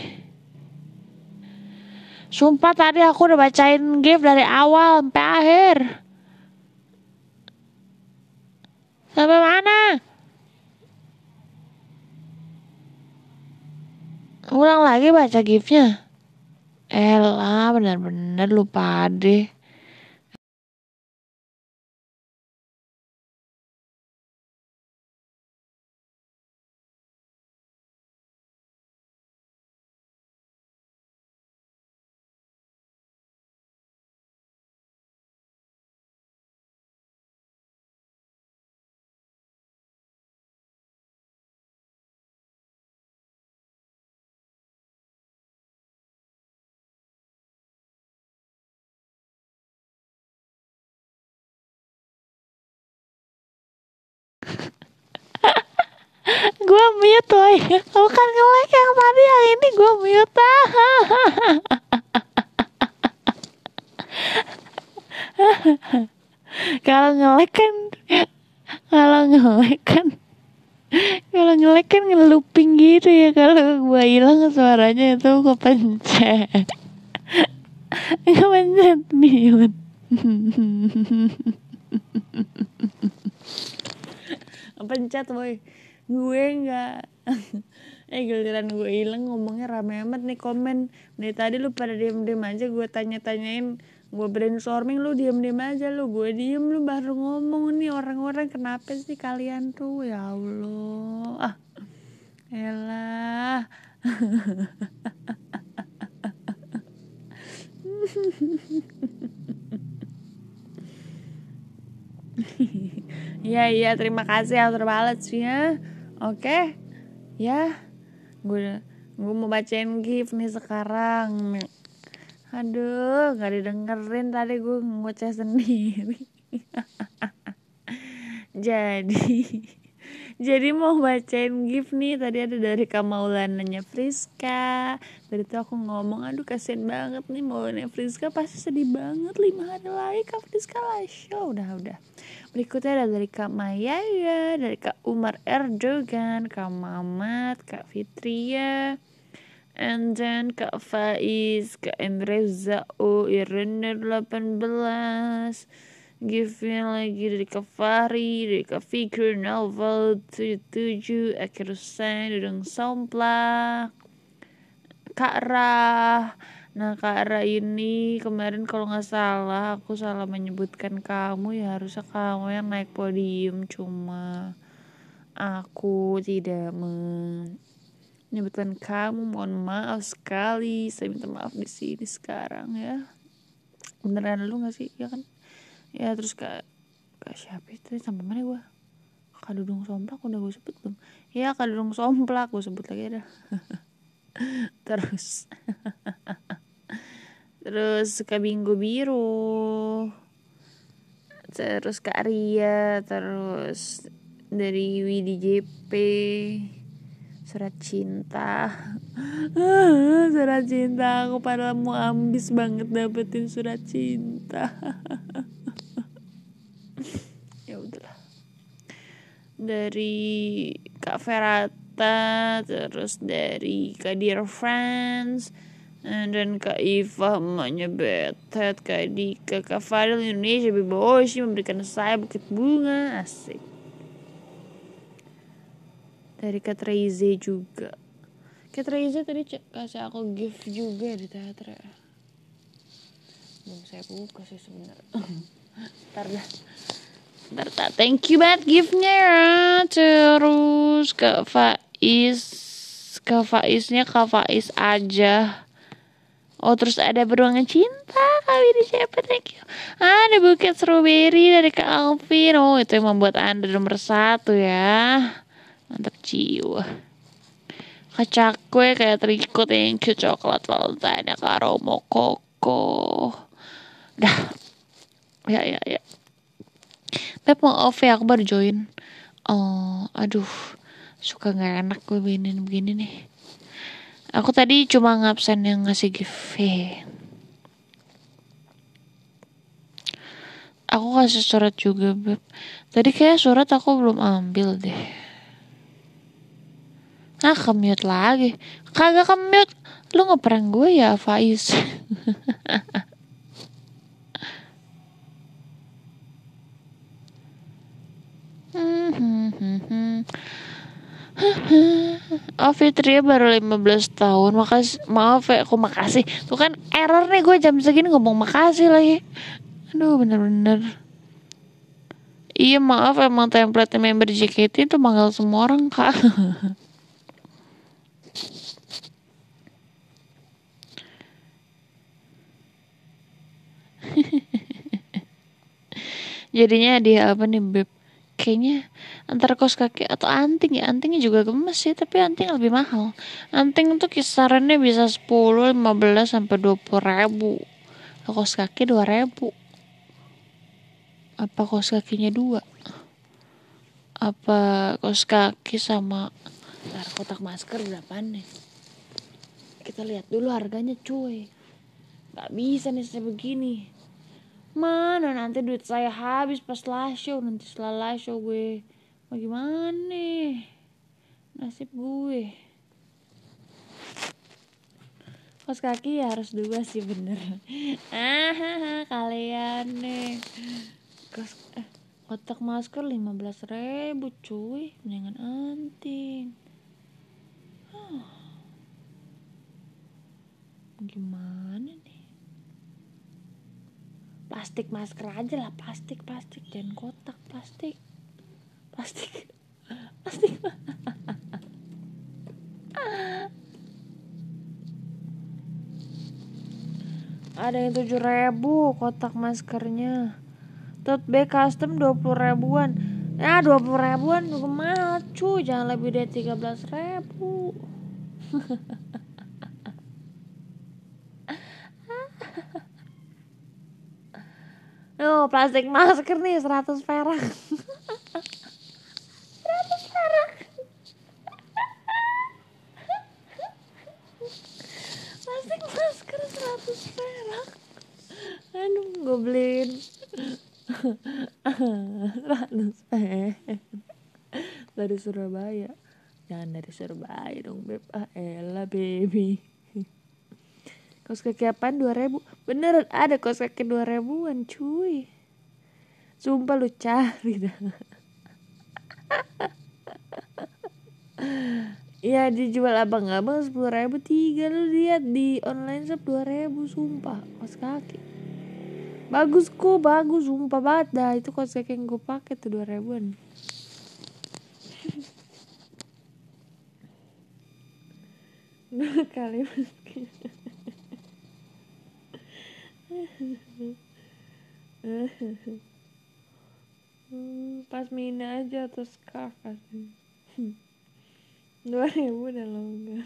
Sumpah tadi aku udah bacain gift dari awal sampai akhir. Sampai mana? Ulang lagi baca giftnya. Elah bener-bener lupa deh. mute iya, woy bukan ngelek yang tadi yang ini gue mute kalau ngelek kan kalau ngelek kan kalau ngelek kan ngeluping gitu ya kalau gue hilang suaranya itu gue pencet gue pencet mute pencet boy gue enggak, eh giliran gue hilang ngomongnya rame amat nih komen dari tadi lu pada diem diem aja gue tanya tanyain gue brainstorming lu diem diem aja lu gue diem lu baru ngomong nih orang-orang kenapa sih kalian tuh ya allah ah elah Iya iya terima kasih Outer sih ya oke okay. ya gue gue mau bacain gift nih sekarang aduh gak didengerin tadi gue ngoceh sendiri jadi jadi mau bacain gift nih tadi ada dari Kamaulananya Friska tadi tuh aku ngomong aduh kasian banget nih mau nih Friska pasti sedih banget lima hari lagi Kak Friska lah, show udah udah Berikutnya ada dari Kak Mayaya, dari Kak Umar Erdogan, Kak Mamat, Kak Fitria, and then Kak Faiz, Kak Emre Zao, Irene 18, give me lagi dari Kak Fahri, dari Kak Fikri Novel 77, Aki Rusen, Dudung Sompla, Kak Rah, Nah Kak ini kemarin kalau nggak salah aku salah menyebutkan kamu ya harusnya kamu yang naik podium cuma aku tidak menyebutkan kamu mohon maaf sekali saya minta maaf di sini sekarang ya beneran lu nggak sih ya kan ya terus kak kak siapa itu sampai mana gue kak dudung somplak udah gue sebut belum ya kak dudung somplak gue sebut lagi ya dah terus terus ke Bingo Biru terus ke Arya terus dari Widi JP surat cinta surat cinta aku mau ambis banget dapetin surat cinta ya udahlah dari Kak Ferata terus dari Kak Dear Friends Eh, dan Kak Iva emaknya betet Kak Dika Kak Fadil Indonesia Bibi Oshi memberikan saya bukit bunga asik dari Kak Reize juga Kak Treize tadi kasih aku gift juga di teater belum saya buka sih sebenarnya ntar dah ntar tak thank you banget giftnya ya terus Kak Faiz Kak Faiznya Kak Faiz aja Oh terus ada beruangan cinta kali di siapa thank you Ada buket strawberry dari Kak Alvin Oh itu yang membuat anda nomor satu ya Mantap jiwa Kacak kue kayak terikut yang cute coklat Valentine Kak Romo Koko Dah Ya ya ya Beb mau off ya aku baru join Oh aduh Suka gak enak gue begini-begini nih Aku tadi cuma ngabsen yang ngasih gift. Aku kasih surat juga, Beb. Tadi kayak surat aku belum ambil deh. Ah, kemiut lagi. Kagak kemiut Lu ngeprank gue ya, Faiz. hmm, hmm, hmm, hmm oh Fitria baru 15 tahun makasih maaf ya aku makasih tuh kan error nih gue jam segini ngomong makasih lagi aduh bener-bener iya maaf emang template member JKT itu manggil semua orang kak jadinya dia apa nih beb kayaknya antar kos kaki atau anting ya antingnya juga gemes sih tapi anting lebih mahal anting tuh kisarannya bisa 10 15 sampai 20 ribu kos kaki 2 ribu apa kos kakinya dua apa kos kaki sama Ntar kotak masker berapa nih kita lihat dulu harganya cuy nggak bisa nih sebegini begini mana nanti duit saya habis pas live show nanti setelah live show gue mau gimana nih nasib gue kos kaki ya harus dua sih bener ah kalian nih kos eh, kotak masker lima belas ribu cuy mendingan anting huh. gimana plastik masker aja lah plastik plastik dan kotak plastik plastik plastik ada yang tujuh ribu kotak maskernya tote bag custom dua puluh ribuan ya dua puluh ribuan gue mahal cuy jangan lebih dari tiga belas ribu Loh, plastik masker nih 100 perak. 100 perak. plastik masker 100 perak. Aduh, gue beliin. 100 perak. Dari Surabaya. Jangan dari Surabaya dong, Beb. Ah, elah, baby. Kaos kaki apaan? 2000. Beneran ada kaos kaki 2000-an, cuy. Sumpah lu cari dah. ya dijual abang-abang sepuluh ribu tiga lu lihat di online shop dua ribu sumpah kaos kaki bagus kok bagus sumpah banget dah itu kaos kaki yang gue pakai tuh dua ribuan dua kali meski Hmm, pasmina aja atau scarf pasti dua ribu udah longgar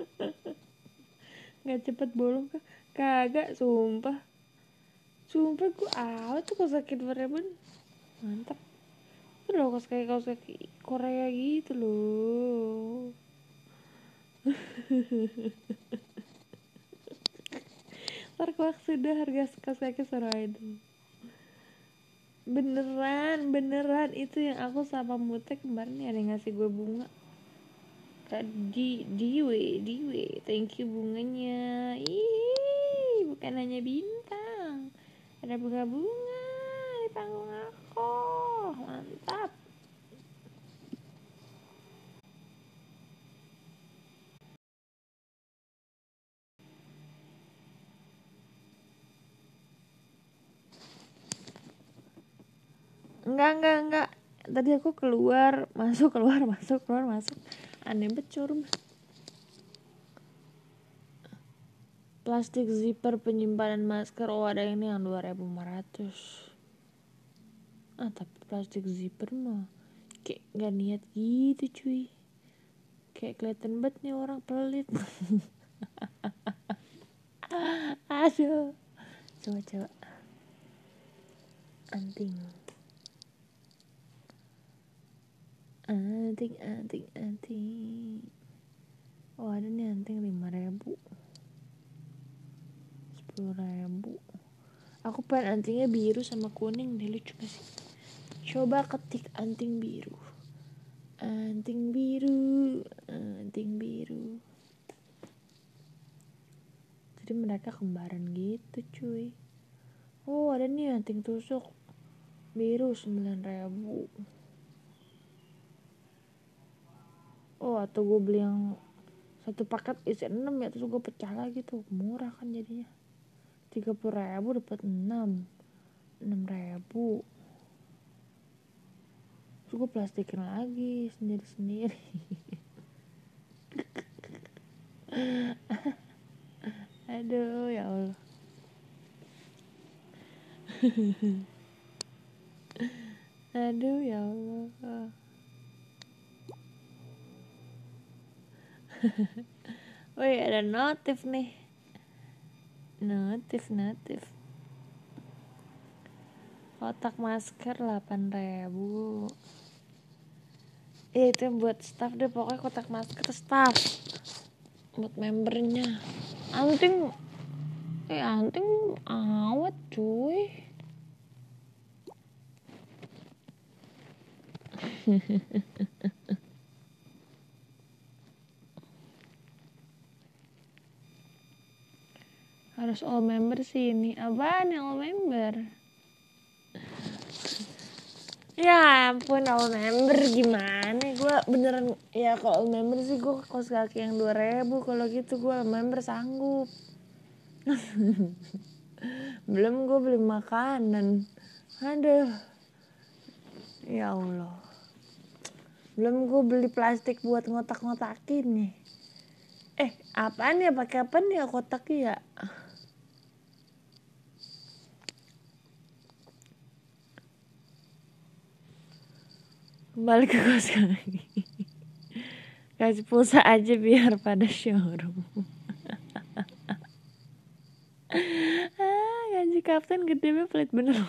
nggak cepet bolong kah kagak sumpah sumpah gue awet tuh kau sakit ribu mantap itu loh kaos kaki kaos kaki Korea gitu loh terkuak sudah harga kaos kaki Sarwa itu beneran beneran itu yang aku sama Mute kemarin ada yang ngasih gue bunga tadi diwe diwe thank you bunganya ih bukan hanya bintang ada bunga-bunga di panggung aku mantap enggak enggak enggak tadi aku keluar masuk keluar masuk keluar masuk aneh becur plastik zipper penyimpanan masker oh ada ini yang 2500 ah tapi plastik zipper mah kayak gak niat gitu cuy kayak kelihatan banget nih orang pelit aduh coba coba anting anting anting anting oh ada nih anting lima ribu sepuluh ribu aku pengen antingnya biru sama kuning deh lucu gak sih coba ketik anting biru anting biru anting biru jadi mereka kembaran gitu cuy oh ada nih anting tusuk biru sembilan ribu oh atau gue beli yang satu paket isi 6 ya terus gue pecah lagi tuh murah kan jadinya 30 ribu dapat 6 6 ribu terus gue plastikin lagi sendiri-sendiri aduh ya Allah aduh ya Allah Wih ada notif nih Notif notif Kotak masker 8000 Ya itu yang buat staff deh Pokoknya kotak masker staff Buat membernya Anting Eh anting awet cuy Hehehehe harus all member sih ini nih all member ya ampun all member gimana gue beneran ya kalau all member sih gue kos kaki yang dua ribu kalau gitu gue all member sanggup belum gue beli makanan aduh ya Allah belum gue beli plastik buat ngotak-ngotakin nih eh apaan ya pakai apa nih ya kotak ya balik ke kos kaki kasih pulsa aja biar pada showroom ah gaji kapten gede banget pelit bener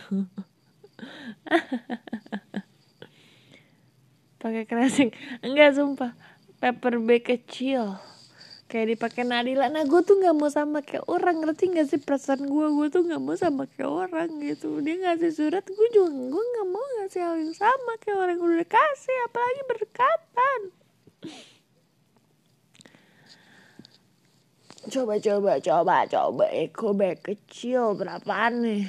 pakai kerasing enggak sumpah paper bag kecil kayak dipakai Nadila nah gue tuh nggak mau sama kayak orang ngerti nggak sih perasaan gue gue tuh nggak mau sama kayak orang gitu dia ngasih surat gue juga gue nggak mau si hal yang sama kayak orang yang udah kasih apalagi berdekatan coba coba coba eh, coba eko bag kecil berapa nih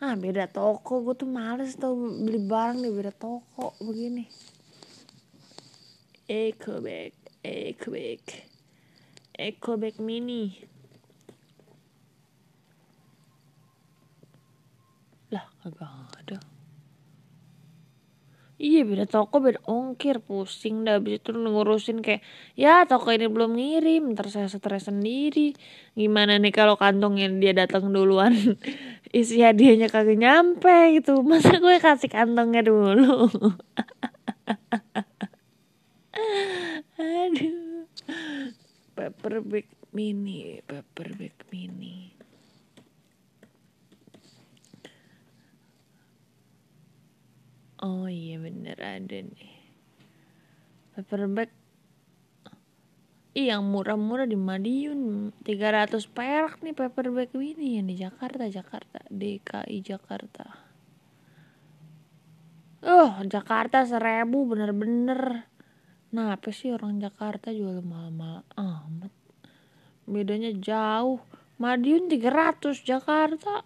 ah beda toko gue tuh males tau beli barang di beda toko begini eco bag eco bag eco bag mini lah kagak ada Iya beda toko beda ongkir pusing dah abis itu ngurusin kayak ya toko ini belum ngirim ntar saya stres sendiri gimana nih kalau kantongnya dia datang duluan isi hadiahnya kagak nyampe gitu masa gue kasih kantongnya dulu aduh paper bag mini paper bag mini oh iya bener ada nih paperback Ih yang murah-murah di Madiun 300 perak nih paperback ini yang di Jakarta Jakarta DKI Jakarta Oh Jakarta seribu bener-bener Nah apa sih orang Jakarta jual mahal-mahal amat Bedanya jauh Madiun 300 Jakarta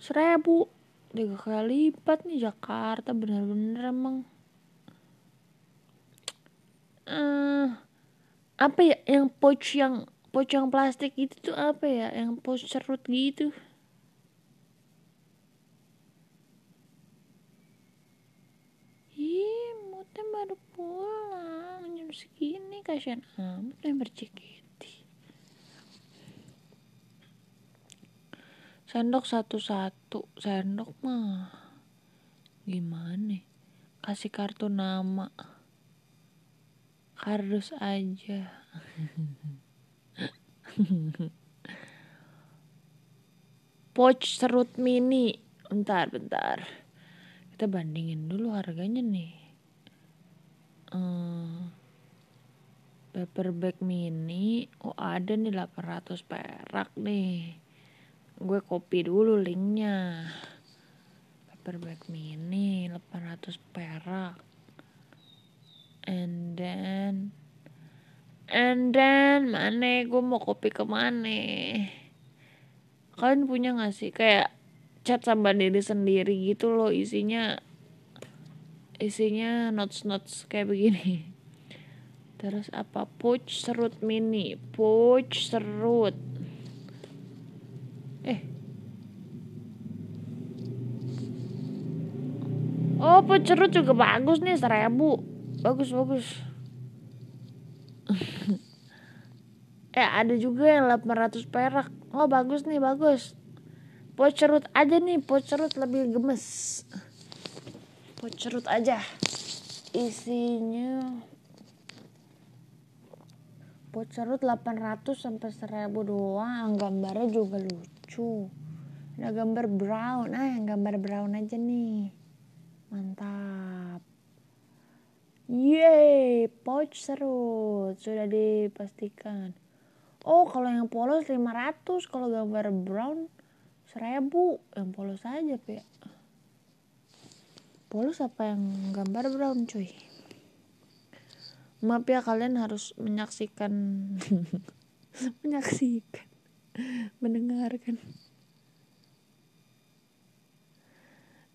seribu tiga kali lipat nih Jakarta bener-bener emang uh, apa ya yang poch yang poch yang plastik itu tuh apa ya yang pos serut gitu ih mutnya baru pulang jam segini kasihan amat yang bercekik Sendok satu-satu, sendok mah. Gimana? Ya? Kasih kartu nama. Kardus aja. poch serut mini. Bentar, bentar. Kita bandingin dulu harganya nih. Hmm eh, paper bag mini oh ada nih 800 perak nih gue copy dulu linknya paperback mini 800 perak and then and then mana ya, gue mau copy ke mana kalian punya gak sih kayak chat sama diri sendiri gitu loh isinya isinya notes notes kayak begini terus apa pouch serut mini pouch serut Oh pecerut juga bagus nih seribu. Bagus bagus. eh ada juga yang 800 perak. Oh bagus nih bagus. Pecerut aja nih pecerut lebih gemes. Pecerut aja. Isinya Pocerut 800 sampai 1000 doang. Gambarnya juga lucu. Ada gambar brown. Ah yang gambar brown aja nih. Mantap. Yeay, pouch seru, Sudah dipastikan. Oh, kalau yang polos 500, kalau gambar brown 1000. Yang polos aja, Pak. Polos apa yang gambar brown, cuy? Maaf ya kalian harus menyaksikan menyaksikan mendengarkan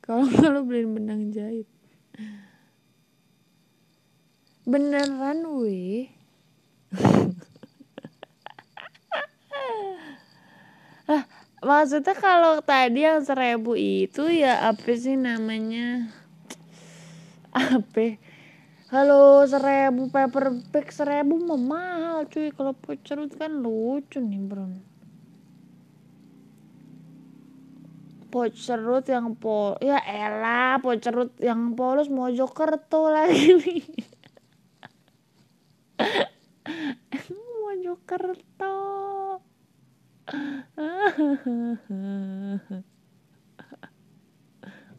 kalau lo beliin benang jahit beneran weh ah maksudnya kalau tadi yang seribu itu ya apa sih namanya apa Halo seribu paper bag seribu mah mahal cuy kalau pucerut kan lucu nih bro Pocerut yang po ya elah Pocerut yang polos mau Mojokerto lagi Mojokerto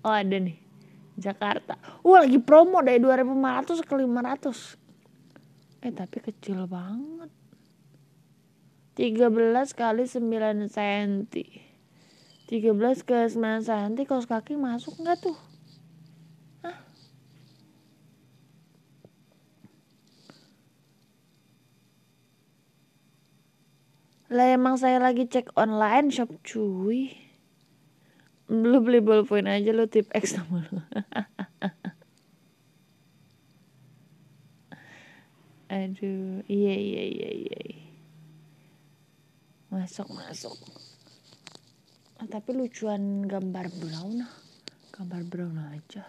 oh ada nih Jakarta wah lagi promo dari 2500 ke 500 eh tapi kecil banget 13 kali 9 senti 13 ke 9 cm kaos kaki masuk nggak tuh? Hah? Lah emang saya lagi cek online shop cuy. Lu beli ballpoint aja lu tip X sama lu. Aduh, iya iya iya iya. Masuk masuk. Ah, tapi lucuan gambar brown ah. gambar brown aja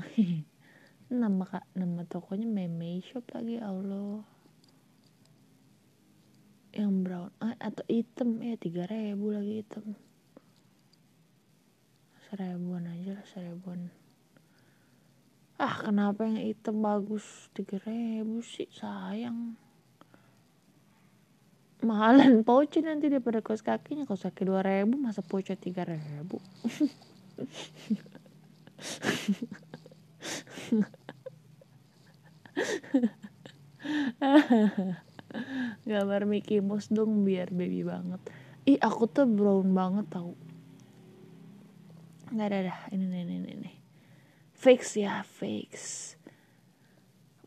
nama kak nama tokonya meme shop lagi ya allah yang brown ah, atau hitam ya tiga ribu lagi hitam seribuan aja lah seribuan ah kenapa yang hitam bagus tiga ribu sih sayang mahalan poci nanti daripada kaos kakinya kaos kaki dua ribu masa poci tiga ribu gambar Mickey Mouse dong biar baby banget ih aku tuh brown banget tau nggak ada dah ini ini ini, ini. fix ya fix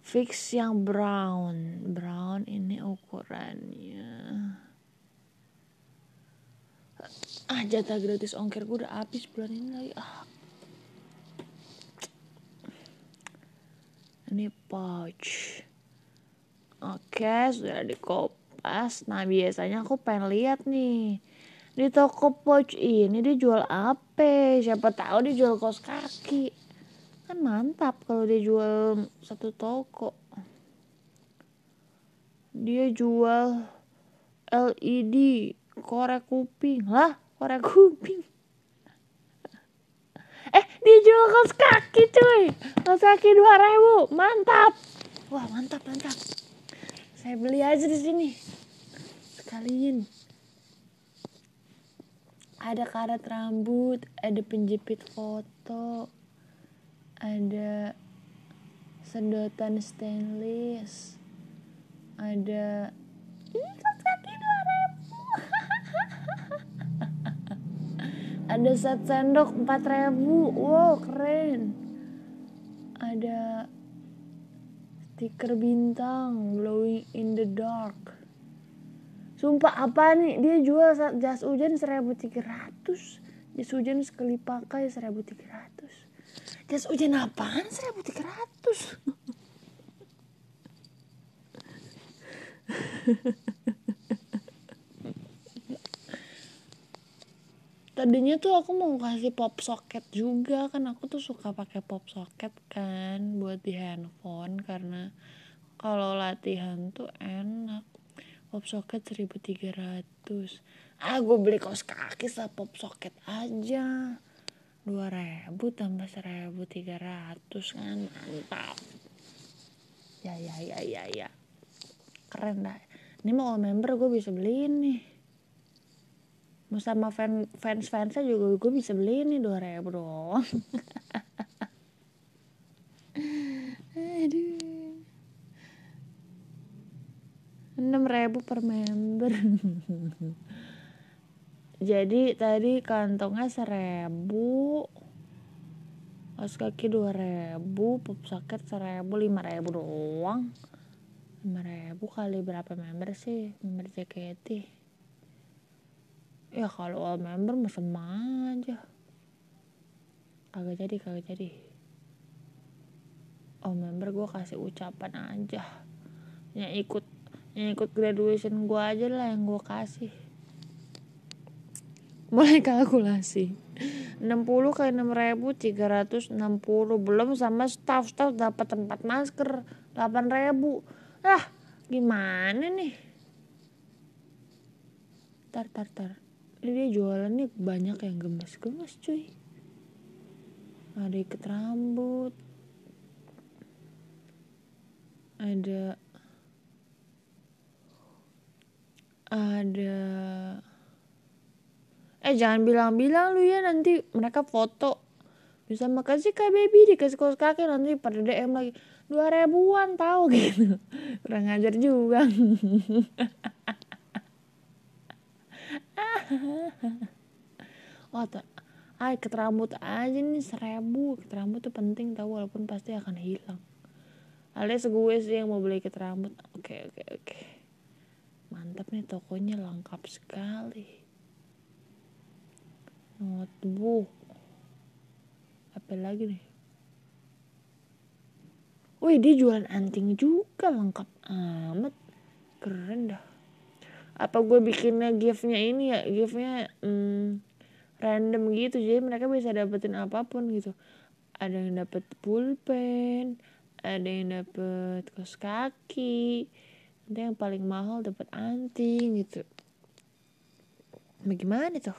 fix yang brown brown ini ukurannya ah jatah gratis ongkir gue udah habis bulan ini lagi ah ini pouch oke sudah dikopas nah biasanya aku pengen lihat nih di toko pouch ini dia jual apa siapa tahu dia jual kos kaki kan mantap kalau dia jual satu toko dia jual LED korek kuping lah korek kuping eh dia jual kaos kaki cuy kaos kaki dua ribu mantap wah mantap mantap saya beli aja di sini sekalian ada karet rambut ada penjepit foto ada sedotan stainless ada ikat kaki dua ribu ada set sendok empat ribu wow keren ada stiker bintang glowing in the dark sumpah apa nih dia jual jas hujan seribu tiga ratus jas hujan sekali pakai seribu tiga ratus Gas hujan apaan? 1300. Tadinya tuh aku mau kasih pop socket juga kan aku tuh suka pakai pop socket kan buat di handphone karena kalau latihan tuh enak pop socket 1300 ah gue beli kaos kaki lah pop socket aja dua ribu tambah seribu tiga ratus kan mantap ya ya ya ya ya keren dah ini mau member gue bisa beliin nih mau sama fan, fans fansnya juga gue bisa beliin nih dua doang aduh enam ribu per member jadi tadi kantongnya seribu kaos kaki dua ribu pop socket seribu lima ribu doang lima ribu kali berapa member sih member JKT ya kalau all member mah sama aja kagak jadi kagak jadi all member gue kasih ucapan aja yang ikut yang ikut graduation gue aja lah yang gue kasih mulai kalkulasi 60 enam 6360 belum sama staff-staff dapat tempat masker 8000 lah gimana nih tar tar tar ini dia jualan nih banyak yang gemes-gemes cuy ada ikat rambut ada ada eh jangan bilang-bilang lu ya nanti mereka foto bisa makasih kak baby dikasih kos kaki nanti pada DM lagi dua ribuan tahu gitu kurang ngajar juga oh ay ket rambut aja nih seribu ket rambut tuh penting tahu walaupun pasti akan hilang alias gue sih yang mau beli ket rambut oke okay, oke okay, oke okay. mantap nih tokonya lengkap sekali notebook apa lagi nih Wih dia jualan anting juga lengkap amat keren dah apa gue bikinnya giftnya ini ya giftnya hmm, random gitu jadi mereka bisa dapetin apapun gitu ada yang dapet pulpen ada yang dapet kos kaki ada yang paling mahal dapat anting gitu bagaimana tuh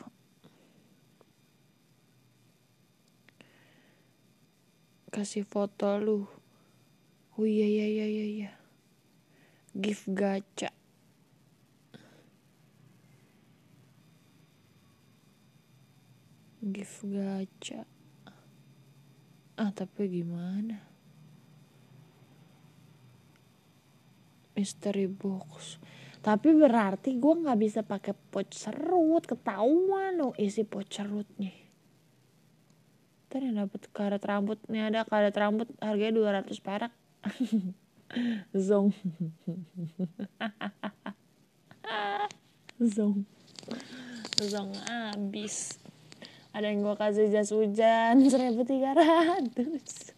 kasih foto lu oh iya iya iya iya, iya. gift gacha gift gacha ah tapi gimana mystery box tapi berarti gue gak bisa pakai pouch serut ketahuan lo isi pouch serutnya ntar yang dapat karet rambut nih ada karet rambut harganya 200 perak zong zong zong abis ada yang gue kasih jas hujan seribu tiga ratus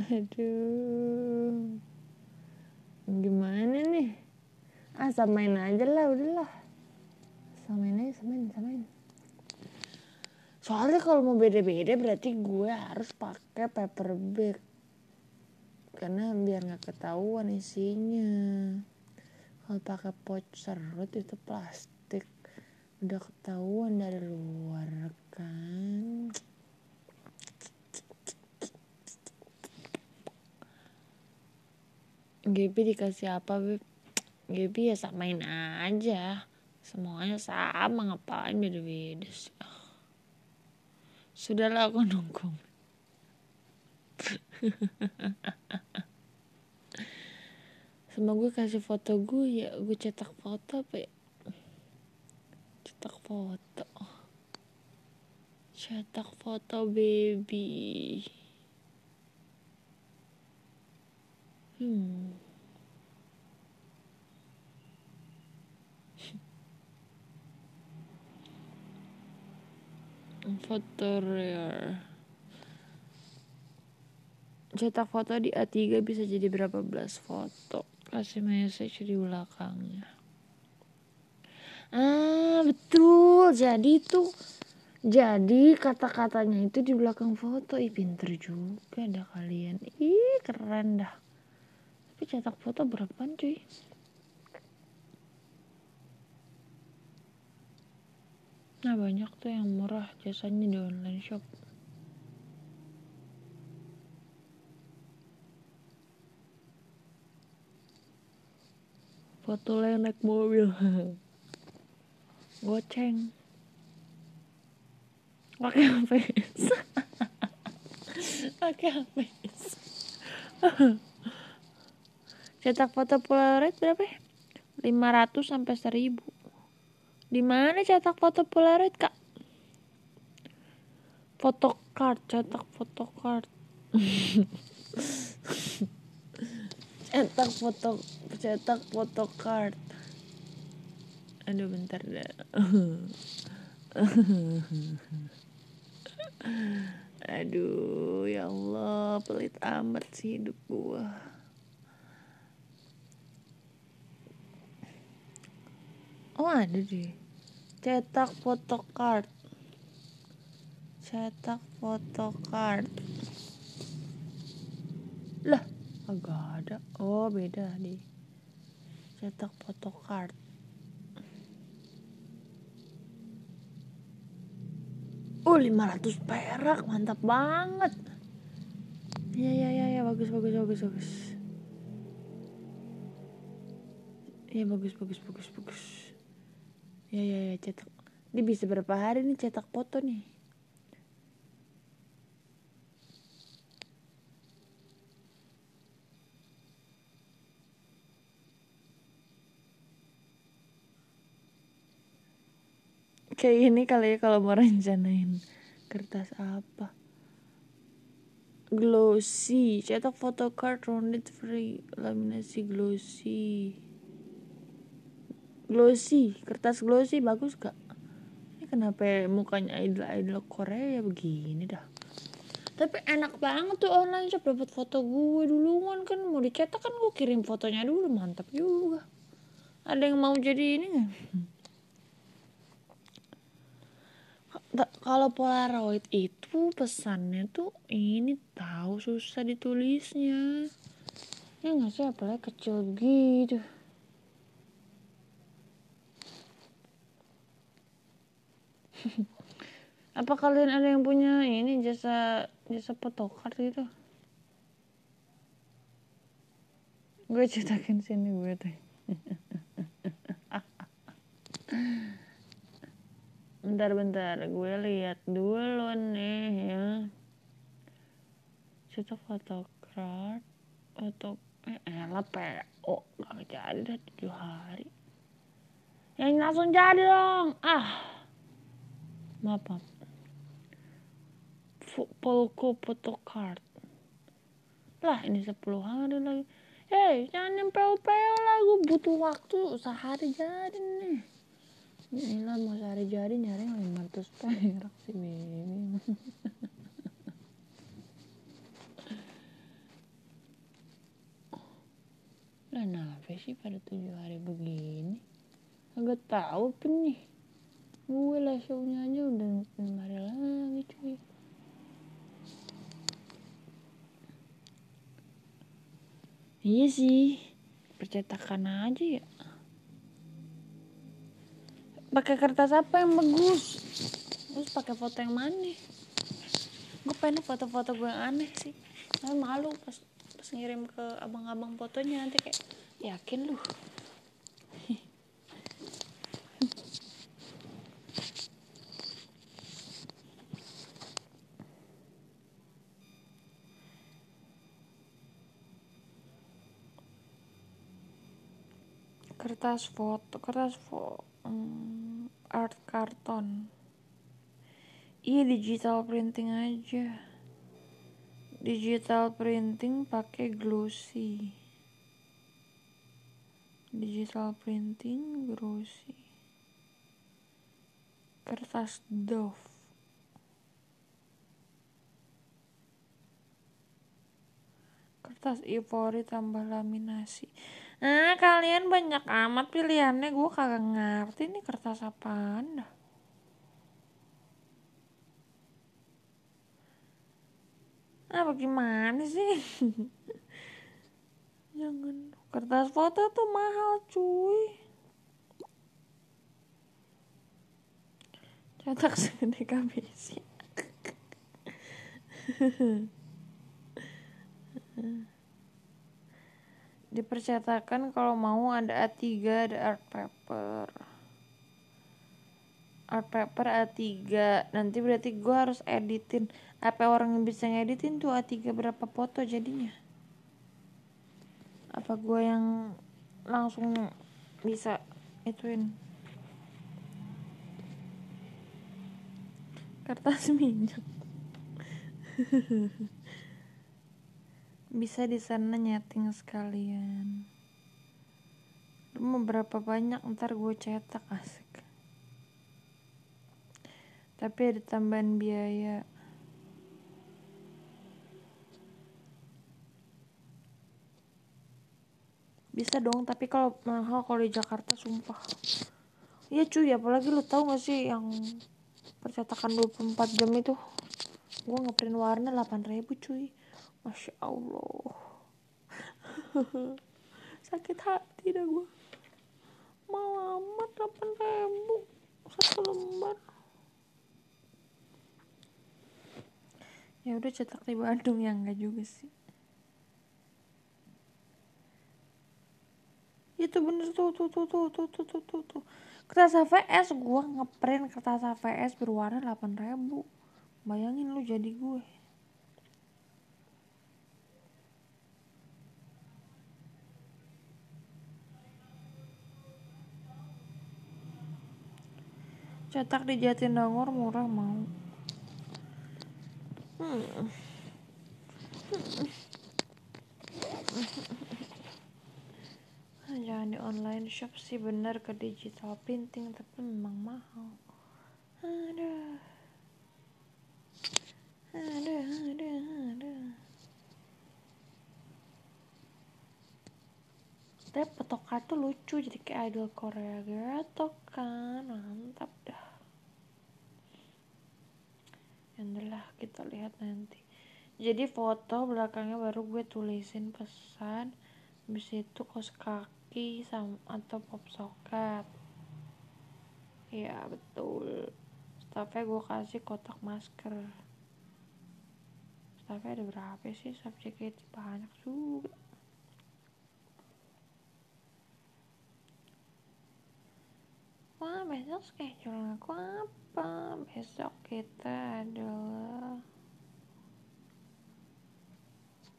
aduh gimana nih ah samain aja lah udahlah samain aja samain samain soalnya kalau mau beda-beda berarti gue harus pakai paper bag karena biar nggak ketahuan isinya kalau pakai pouch serut itu plastik udah ketahuan dari luar kan Gaby dikasih apa Beb Gaby ya samain aja semuanya sama ngapain beda-beda sih sudahlah aku nunggu sama gue kasih foto gue ya gue cetak foto apa ya cetak foto cetak foto baby Hmm. Foto rare. Cetak foto di A3 bisa jadi berapa belas foto. Kasih message di belakangnya. Ah, betul. Jadi tuh jadi kata-katanya itu di belakang foto. Ih, pinter juga dah kalian. Ih, keren dah tapi cetak foto berapaan cuy nah banyak tuh yang murah jasanya di online shop foto lelek naik mobil goceng pakai HP pakai HP cetak foto polaroid berapa ya? 500 sampai 1000 di mana cetak foto polaroid kak foto card cetak foto card cetak foto cetak foto card aduh bentar deh. aduh ya Allah pelit amat sih hidup gua oh ada deh cetak photocard cetak photocard lah agak ada oh beda nih cetak photocard Oh, 500 perak, mantap banget. Ya ya ya ya bagus bagus bagus bagus. Ya bagus bagus bagus bagus ya ya ya cetak ini bisa berapa hari nih cetak foto nih kayak ini kali ya kalau mau rencanain kertas apa glossy cetak foto card rounded free laminasi glossy glossy kertas glossy bagus gak ini kenapa mukanya idol idol Korea begini dah tapi enak banget tuh online shop dapat foto gue duluan kan mau dicetak kan gue kirim fotonya dulu mantap juga ada yang mau jadi ini nggak kalau polaroid itu pesannya tuh ini tahu susah ditulisnya ya nggak sih apalagi kecil gitu. apa kalian ada yang punya ini jasa jasa potokar gitu gue cetakin sini gue teh bentar-bentar gue lihat dulu nih ya cetak photocard atau eh elah PO gak jadi dah 7 hari yang langsung jadi dong ah mapa Polko photocard lah ini 10 hari lagi hei jangan nempel peo-peo lah gue butuh waktu sehari jadi nih lah mau sehari jadi nyari 500 perak sih Mimi Lah kenapa sih pada tujuh hari begini? Agak tahu nih gue lah shownya aja udah enam hari lagi cuy iya sih percetakan aja ya pakai kertas apa yang bagus terus pakai foto yang mana gue pengen foto-foto gue yang aneh sih tapi malu pas pas ngirim ke abang-abang fotonya nanti kayak yakin lu kertas foto kertas foto um, mm, art karton iya digital printing aja digital printing pakai glossy digital printing glossy kertas doff, kertas ivory tambah laminasi Nah, kalian banyak amat pilihannya. Gue kagak ngerti nih kertas apaan dah. Ah, bagaimana sih? Jangan. Kertas foto tuh mahal, cuy. Cetak segede sih. dipercetakan kalau mau ada A3 ada art paper art paper A3 nanti berarti gue harus editin apa orang yang bisa ngeditin tuh A3 berapa foto jadinya apa gue yang langsung bisa ituin kertas minyak bisa di sana nyeting sekalian lu mau berapa banyak ntar gue cetak asik tapi ada tambahan biaya bisa dong tapi kalau mahal kalau di Jakarta sumpah iya cuy apalagi lu tahu gak sih yang percetakan 24 jam itu gue ngeprint warna 8000 cuy masya allah sakit hati dah gue Mau amat delapan ribu satu lembar ya udah cetak di Bandung ya enggak juga sih itu bener tuh tuh tuh tuh tuh tuh tuh tuh, tuh. kertas HVS gue ngeprint kertas HVS berwarna ribu. bayangin lu jadi gue cetak di Jatinangor murah mau hmm. hmm. jangan di online shop sih bener ke digital printing tapi memang mahal aduh aduh aduh aduh tapi petokan tuh lucu jadi kayak idol Korea gitu kan mantap dah telah kita lihat nanti jadi foto belakangnya baru gue tulisin pesan habis itu kos kaki sama atau pop soket ya betul staffnya gue kasih kotak masker staffnya ada berapa sih subjeknya banyak juga wah besok schedule aku apa apa besok kita adalah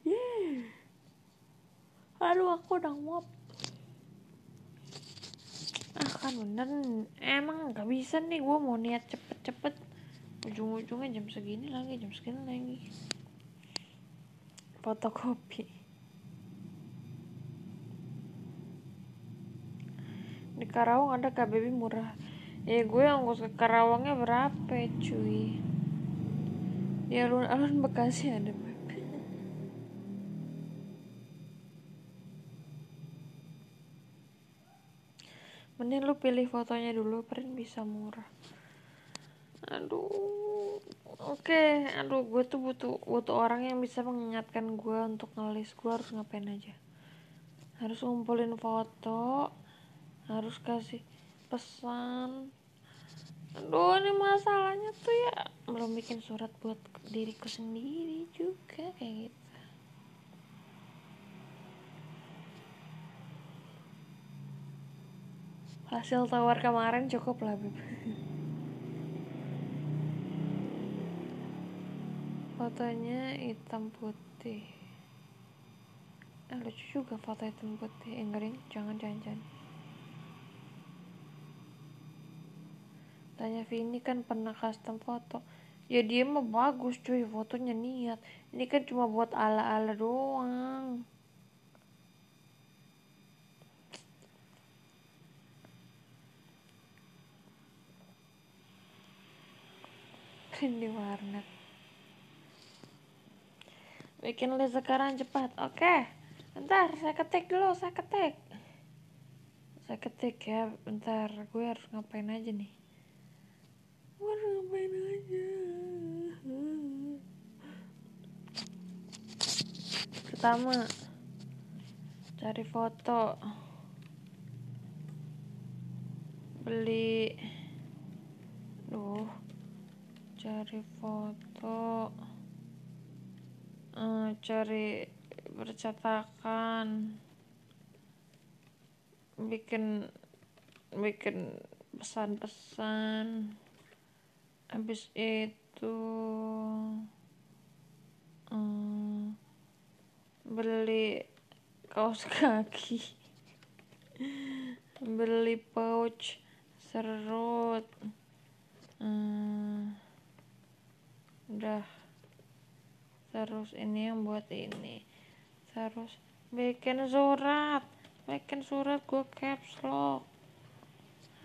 yeah. aduh aku udah ngop ah kan bener emang gak bisa nih gue mau niat cepet-cepet ujung-ujungnya jam segini lagi jam segini lagi fotokopi di Karawang ada KBB murah ya gue ongkos ke Karawangnya berapa cuy ya alun-alun Bekasi ada berapa mending lu pilih fotonya dulu print bisa murah aduh Oke, okay. aduh gue tuh butuh butuh orang yang bisa mengingatkan gue untuk ngelis gue harus ngapain aja. Harus ngumpulin foto, harus kasih pesan aduh ini masalahnya tuh ya belum bikin surat buat diriku sendiri juga kayak gitu hasil tawar kemarin cukup lah Beb. fotonya hitam putih eh, lucu juga foto hitam putih enggak jangan jangan, jangan. Tanya Vini kan pernah custom foto. Ya dia mah bagus cuy fotonya niat. Ini kan cuma buat ala-ala doang. Kan di warnet. Bikin list sekarang cepat. Oke. Okay. Bentar, saya ketik dulu, saya ketik. Saya ketik ya, bentar. Gue harus ngapain aja nih. Baru ngapain aja Pertama Cari foto Beli Duh Cari foto uh, Cari percetakan bikin bikin pesan-pesan habis itu hmm, beli kaos kaki beli pouch serut hmm, udah terus ini yang buat ini terus bikin surat bikin surat gue caps lock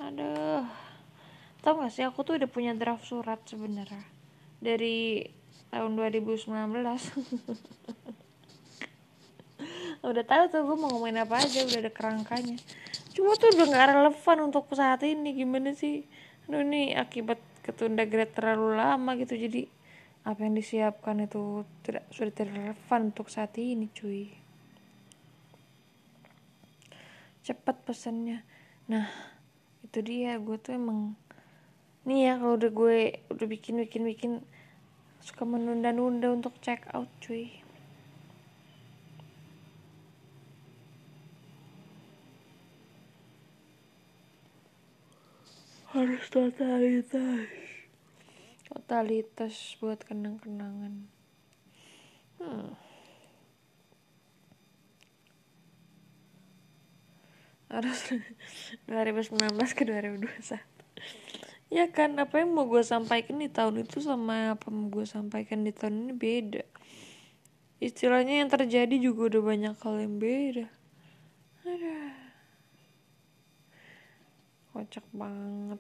aduh tau gak sih aku tuh udah punya draft surat sebenarnya dari tahun 2019 udah tahu tuh gue mau ngomongin apa aja udah ada kerangkanya cuma tuh udah nggak relevan untuk saat ini gimana sih aduh ini akibat ketunda grade terlalu lama gitu jadi apa yang disiapkan itu tidak sudah tidak relevan untuk saat ini cuy cepat pesannya nah itu dia gue tuh emang nih ya kalau udah gue udah bikin bikin bikin suka menunda-nunda untuk check out cuy harus totalitas totalitas buat kenang-kenangan hmm. harus 2019 ke 2021 ya kan apa yang mau gue sampaikan di tahun itu sama apa yang gue sampaikan di tahun ini beda istilahnya yang terjadi juga udah banyak hal yang beda ada kocak banget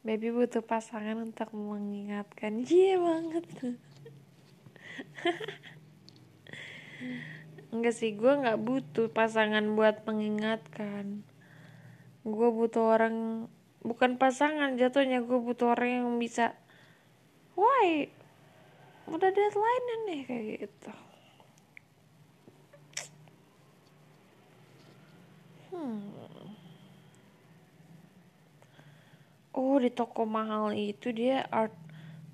baby butuh pasangan untuk mengingatkan iya banget enggak sih gue nggak butuh pasangan buat mengingatkan gue butuh orang bukan pasangan jatuhnya gue butuh orang yang bisa why udah deadline nih kayak gitu hmm oh di toko mahal itu dia art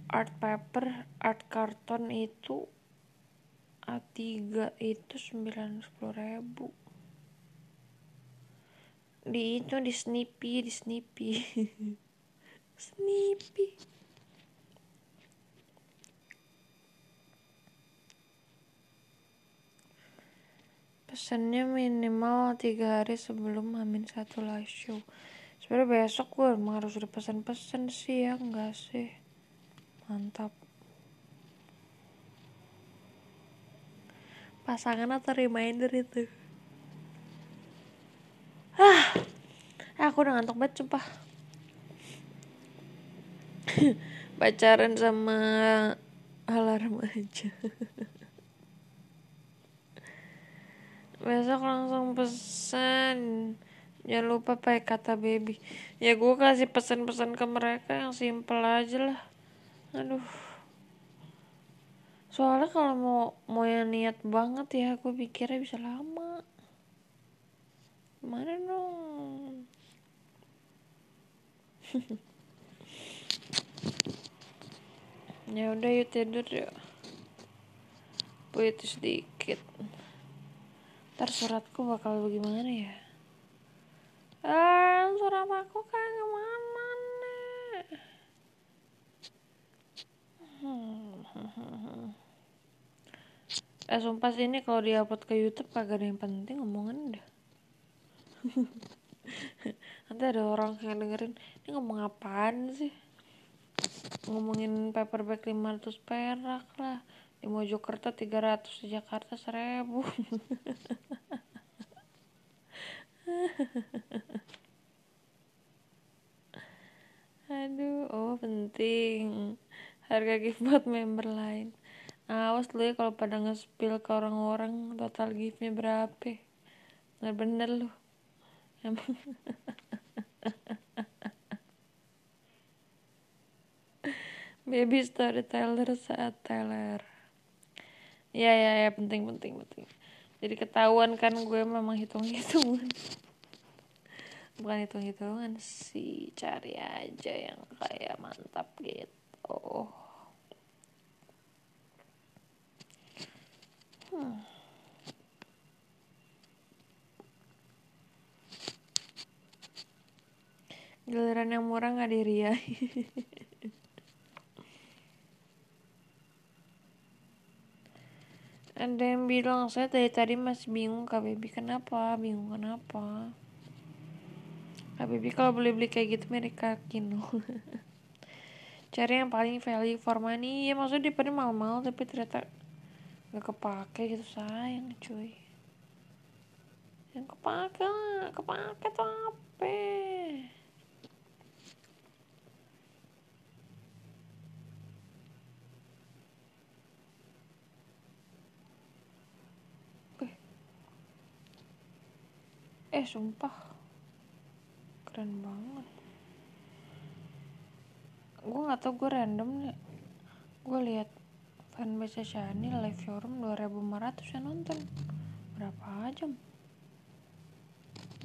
art paper art karton itu A3 itu sembilan sepuluh ribu di itu di snippy di snippy snippy pesannya minimal tiga hari sebelum hamin satu live show sebenarnya besok gue emang harus udah pesan-pesan sih ya enggak sih mantap pasangan atau reminder itu ah aku udah ngantuk banget sumpah pacaran sama alarm aja besok langsung pesan jangan lupa pakai kata baby ya gue kasih pesan-pesan ke mereka yang simple aja lah aduh soalnya kalau mau mau yang niat banget ya aku pikirnya bisa lama Mana dong? ya udah yuk tidur yuk. itu sedikit. Ntar suratku bakal bagaimana ya? ah surat aku kan kemana mana Hmm. Eh, sumpah sih ini kalau diupload ke YouTube kagak ada yang penting ngomongan deh nanti ada orang yang dengerin ini ngomong apaan sih ngomongin paperback 500 perak lah di Mojokerto 300 di Jakarta 1000 aduh oh penting harga gift buat member lain awas lu ya kalau pada nge-spill ke orang-orang total giftnya berapa bener-bener lu Emang. Baby storyteller saat teller. Ya ya ya penting penting penting. Jadi ketahuan kan gue memang hitung-hitungan. Bukan hitung-hitungan sih, cari aja yang kayak mantap gitu. Hmm. giliran yang murah nggak diri ya ada yang bilang saya dari tadi masih bingung kak baby kenapa bingung kenapa kak baby kalau beli beli kayak gitu mereka kino cari yang paling value for money ya maksudnya daripada mahal-mahal tapi ternyata nggak kepake gitu sayang cuy yang kepake lah kepake tuh apa eh sumpah keren banget gue gak tau gue random nih gue liat fanbase Shani live showroom 2500 yang nonton berapa jam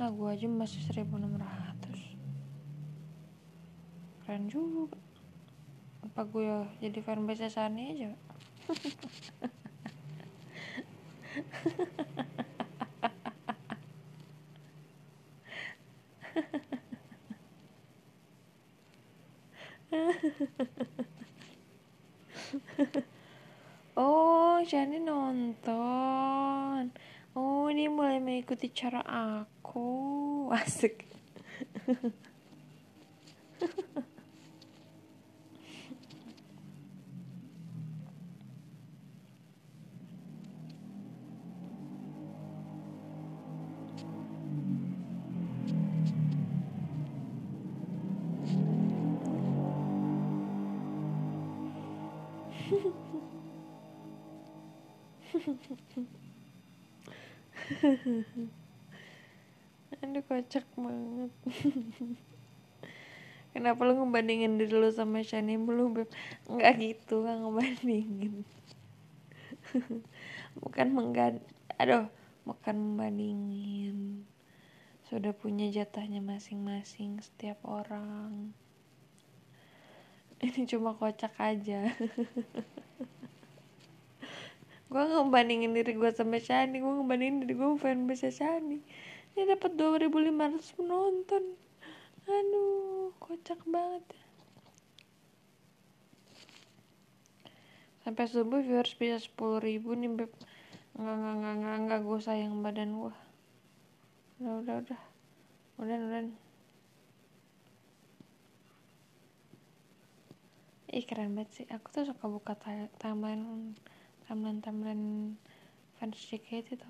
nah gue aja masih 1600 keren juga apa gue jadi fanbase Shani aja oh, jadi nonton. Oh, dia mulai mengikuti cara aku. Asik. aduh kocak banget kenapa lu ngebandingin diri lu sama Shani belum beb Enggak gitu kan ngebandingin bukan menggad aduh bukan membandingin sudah punya jatahnya masing-masing setiap orang ini cuma kocak aja gue ngebandingin diri gue sama Shani gue ngebandingin diri gue fan base Shani ini dapat 2500 penonton aduh kocak banget ya. sampai subuh viewers bisa 10 ribu nih beb nggak nggak nggak nggak nggak gue sayang badan gue udah udah udah udah udah ih keren banget sih aku tuh suka buka timeline tamblen tamblen fans JKT itu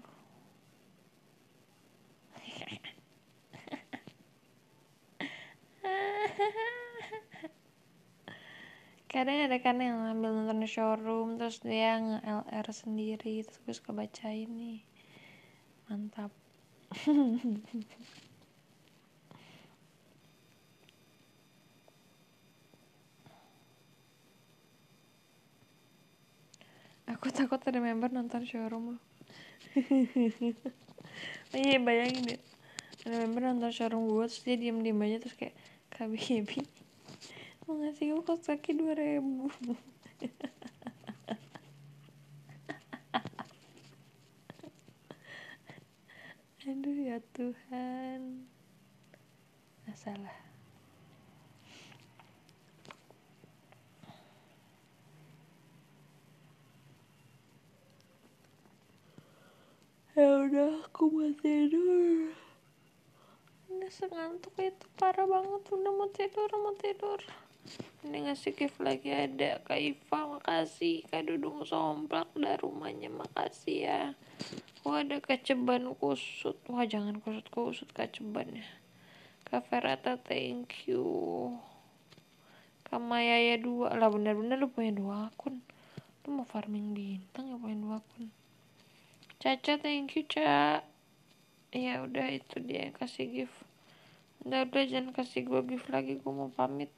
kadang ada kan yang ambil nonton showroom terus dia nge LR sendiri terus gue suka baca ini mantap Aku takut ada member nonton showroom. oh iya bayangin deh. member nonton showroom gue terus dia diem diem aja terus kayak kabi kabi mau ngasih gue kos kaki dua ribu. Aduh ya Tuhan. Masalah. aku mau tidur ini sengantuk itu parah banget udah mau tidur mau tidur ini ngasih gift lagi ada Kak Iva makasih Kak Dudung somplak dari rumahnya makasih ya Wah ada kaceban kusut Wah jangan kusut-kusut keceban ya Kak Ferata thank you Kak Mayaya dua lah bener-bener lu punya dua akun Lu mau farming bintang ya punya dua akun Caca thank you Ca ya udah itu dia yang kasih gift udah udah jangan kasih gue gift lagi gue mau pamit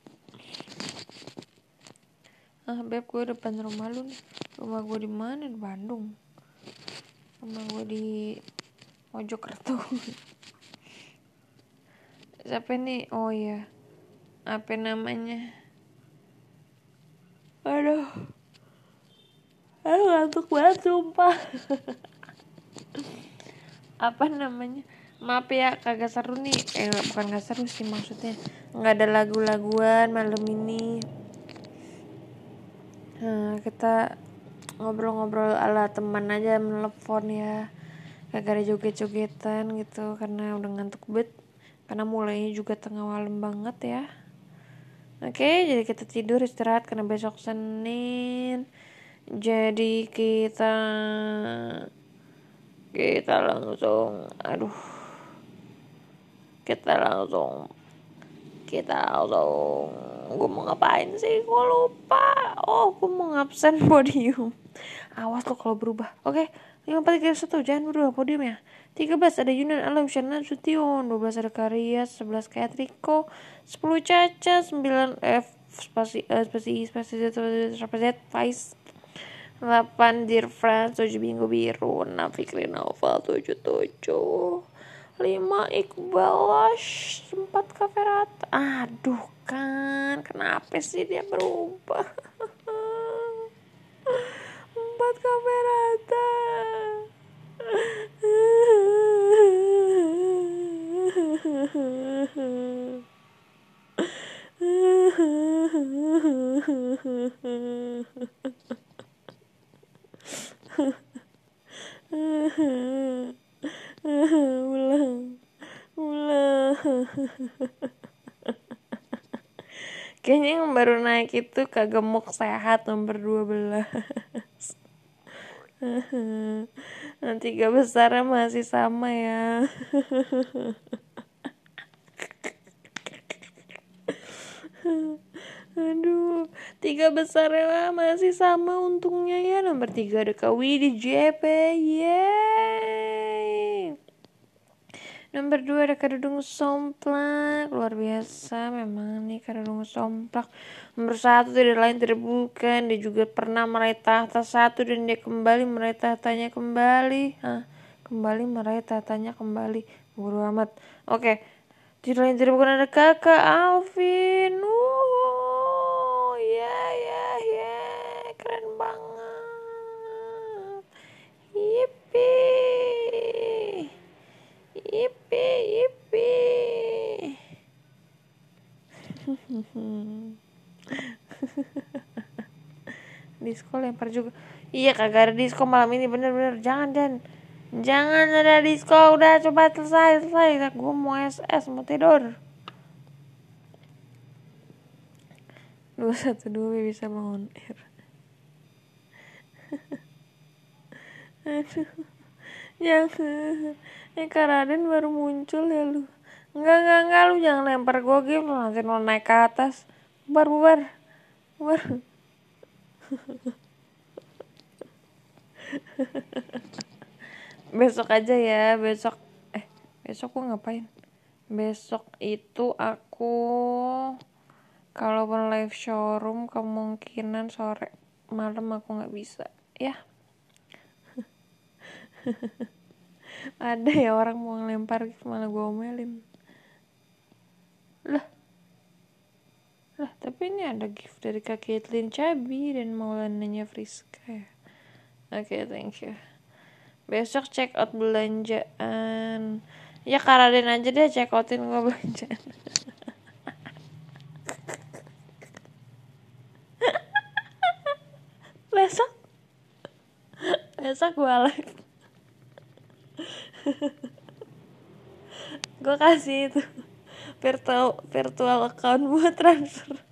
ah beb gue depan rumah lu nih rumah gue di mana di Bandung rumah gue di Mojokerto siapa nih oh iya, apa namanya aduh aduh ngantuk banget sumpah apa namanya maaf ya kagak seru nih eh bukan gak seru sih maksudnya nggak ada lagu-laguan malam ini nah, kita ngobrol-ngobrol ala teman aja menelepon ya kagak ada joget-jogetan gitu karena udah ngantuk banget karena mulainya juga tengah malam banget ya oke jadi kita tidur istirahat karena besok Senin jadi kita kita langsung aduh kita langsung kita langsung gue mau ngapain sih gue lupa oh gue mau ngabsen podium awas lo kalau berubah oke lima empat tiga satu jangan berubah podium ya Tiga belas ada Yunan Alam Syarna dua belas ada Karya sebelas kayak Triko sepuluh Caca sembilan F spasi uh, spasi spasi Z spasi Z Vice. 8 Dear Friends 7 bingo Biru 6 Fikri Novel 7 7 5 Iqbal 4 Kaferat aduh kan kenapa sih dia berubah 4 Kaferata ulang ulang kayaknya yang baru naik itu kagemuk sehat nomor 12 nanti gak besarnya masih sama ya Tiga besar ya, masih sama untungnya ya. Nomor tiga ada Kawi di JP. Yeay. Nomor dua ada Kadudung Somplak. Luar biasa memang nih Kadudung Somplak. Nomor satu tidak lain tidak Dia juga pernah meraih tahta satu dan dia kembali meraih tahtanya kembali. Hah? Kembali meraih tahtanya kembali. buru amat. Oke. Okay. Tidak lain tidak ada kakak Alvin. Tapi disco lempar juga iya kagak ada disco malam ini bener-bener jangan dan jangan ada disco udah coba selesai selesai gue mau SS mau tidur dua satu dua bisa mohon air aduh jangan ini eh, karaden baru muncul ya lu. Enggak, enggak, enggak, lu jangan lempar gue gitu, nanti mau naik ke atas. Bubar, bubar, bubar. besok aja ya, besok. Eh, besok gue ngapain? Besok itu aku kalaupun live showroom kemungkinan sore malam aku nggak bisa ya ada ya orang mau ngelempar malah gue omelin lah lah tapi ini ada gift dari kak Caitlin Cabi dan Maulananya Friska ya oke okay, thank you besok check out belanjaan ya Karaden aja deh check outin gue belanjaan besok besok gue like gue kasih itu virtual virtual account buat transfer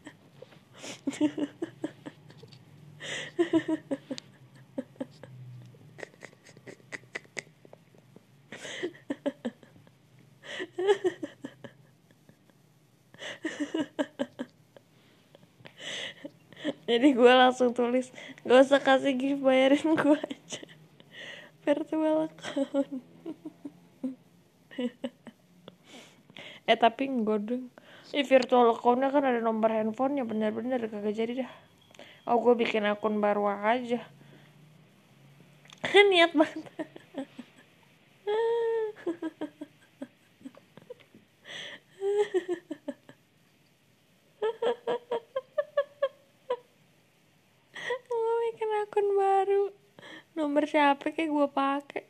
jadi gue langsung tulis gak usah kasih gift bayarin gue aja virtual account eh tapi dong. eh virtual accountnya kan ada nomor handphonenya bener-bener kagak jadi dah oh gue bikin akun baru aja niat banget siapa kayak gue pakai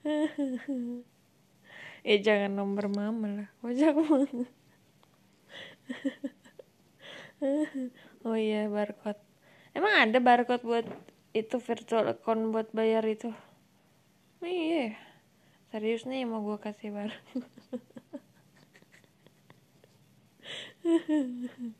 ya eh, jangan nomor mama lah kocak banget oh iya barcode emang ada barcode buat itu virtual account buat bayar itu oh, iya serius nih mau gue kasih barcode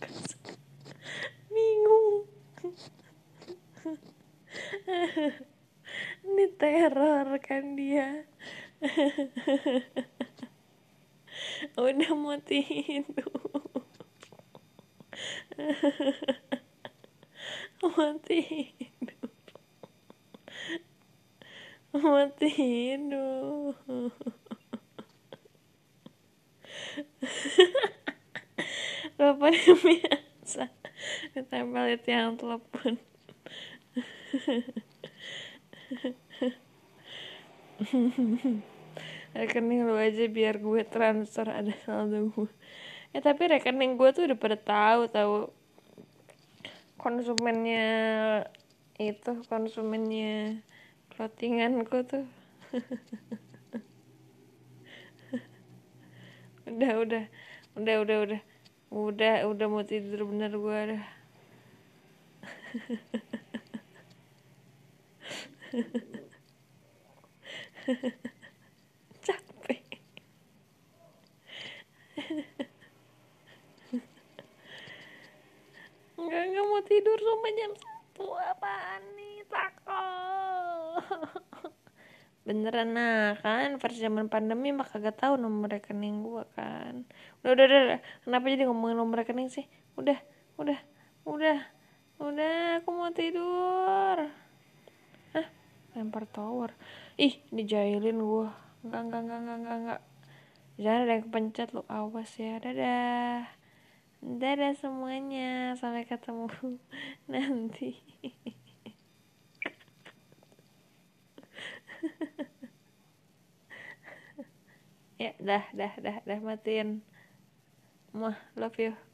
ini teror kan dia udah mau tidur mau tidur mau tidur bapaknya biasa ditempel itu yang telepon rekening lu aja biar gue transfer ada saldo gue eh tapi rekening gue tuh udah pada tahu tahu konsumennya itu konsumennya gue tuh udah udah udah udah udah udah udah mau tidur bener gue udah capek nggak nggak mau tidur sampai jam satu apaan nih takut beneran nah kan pas zaman pandemi mah kagak tahu nomor rekening gua kan udah, udah udah udah kenapa jadi ngomongin nomor rekening sih udah udah udah udah aku mau tidur lempar tower ih dijailin gua enggak enggak enggak enggak enggak enggak jangan ada yang kepencet lu awas ya dadah dadah semuanya sampai ketemu nanti ya dah dah dah dah matiin mah love you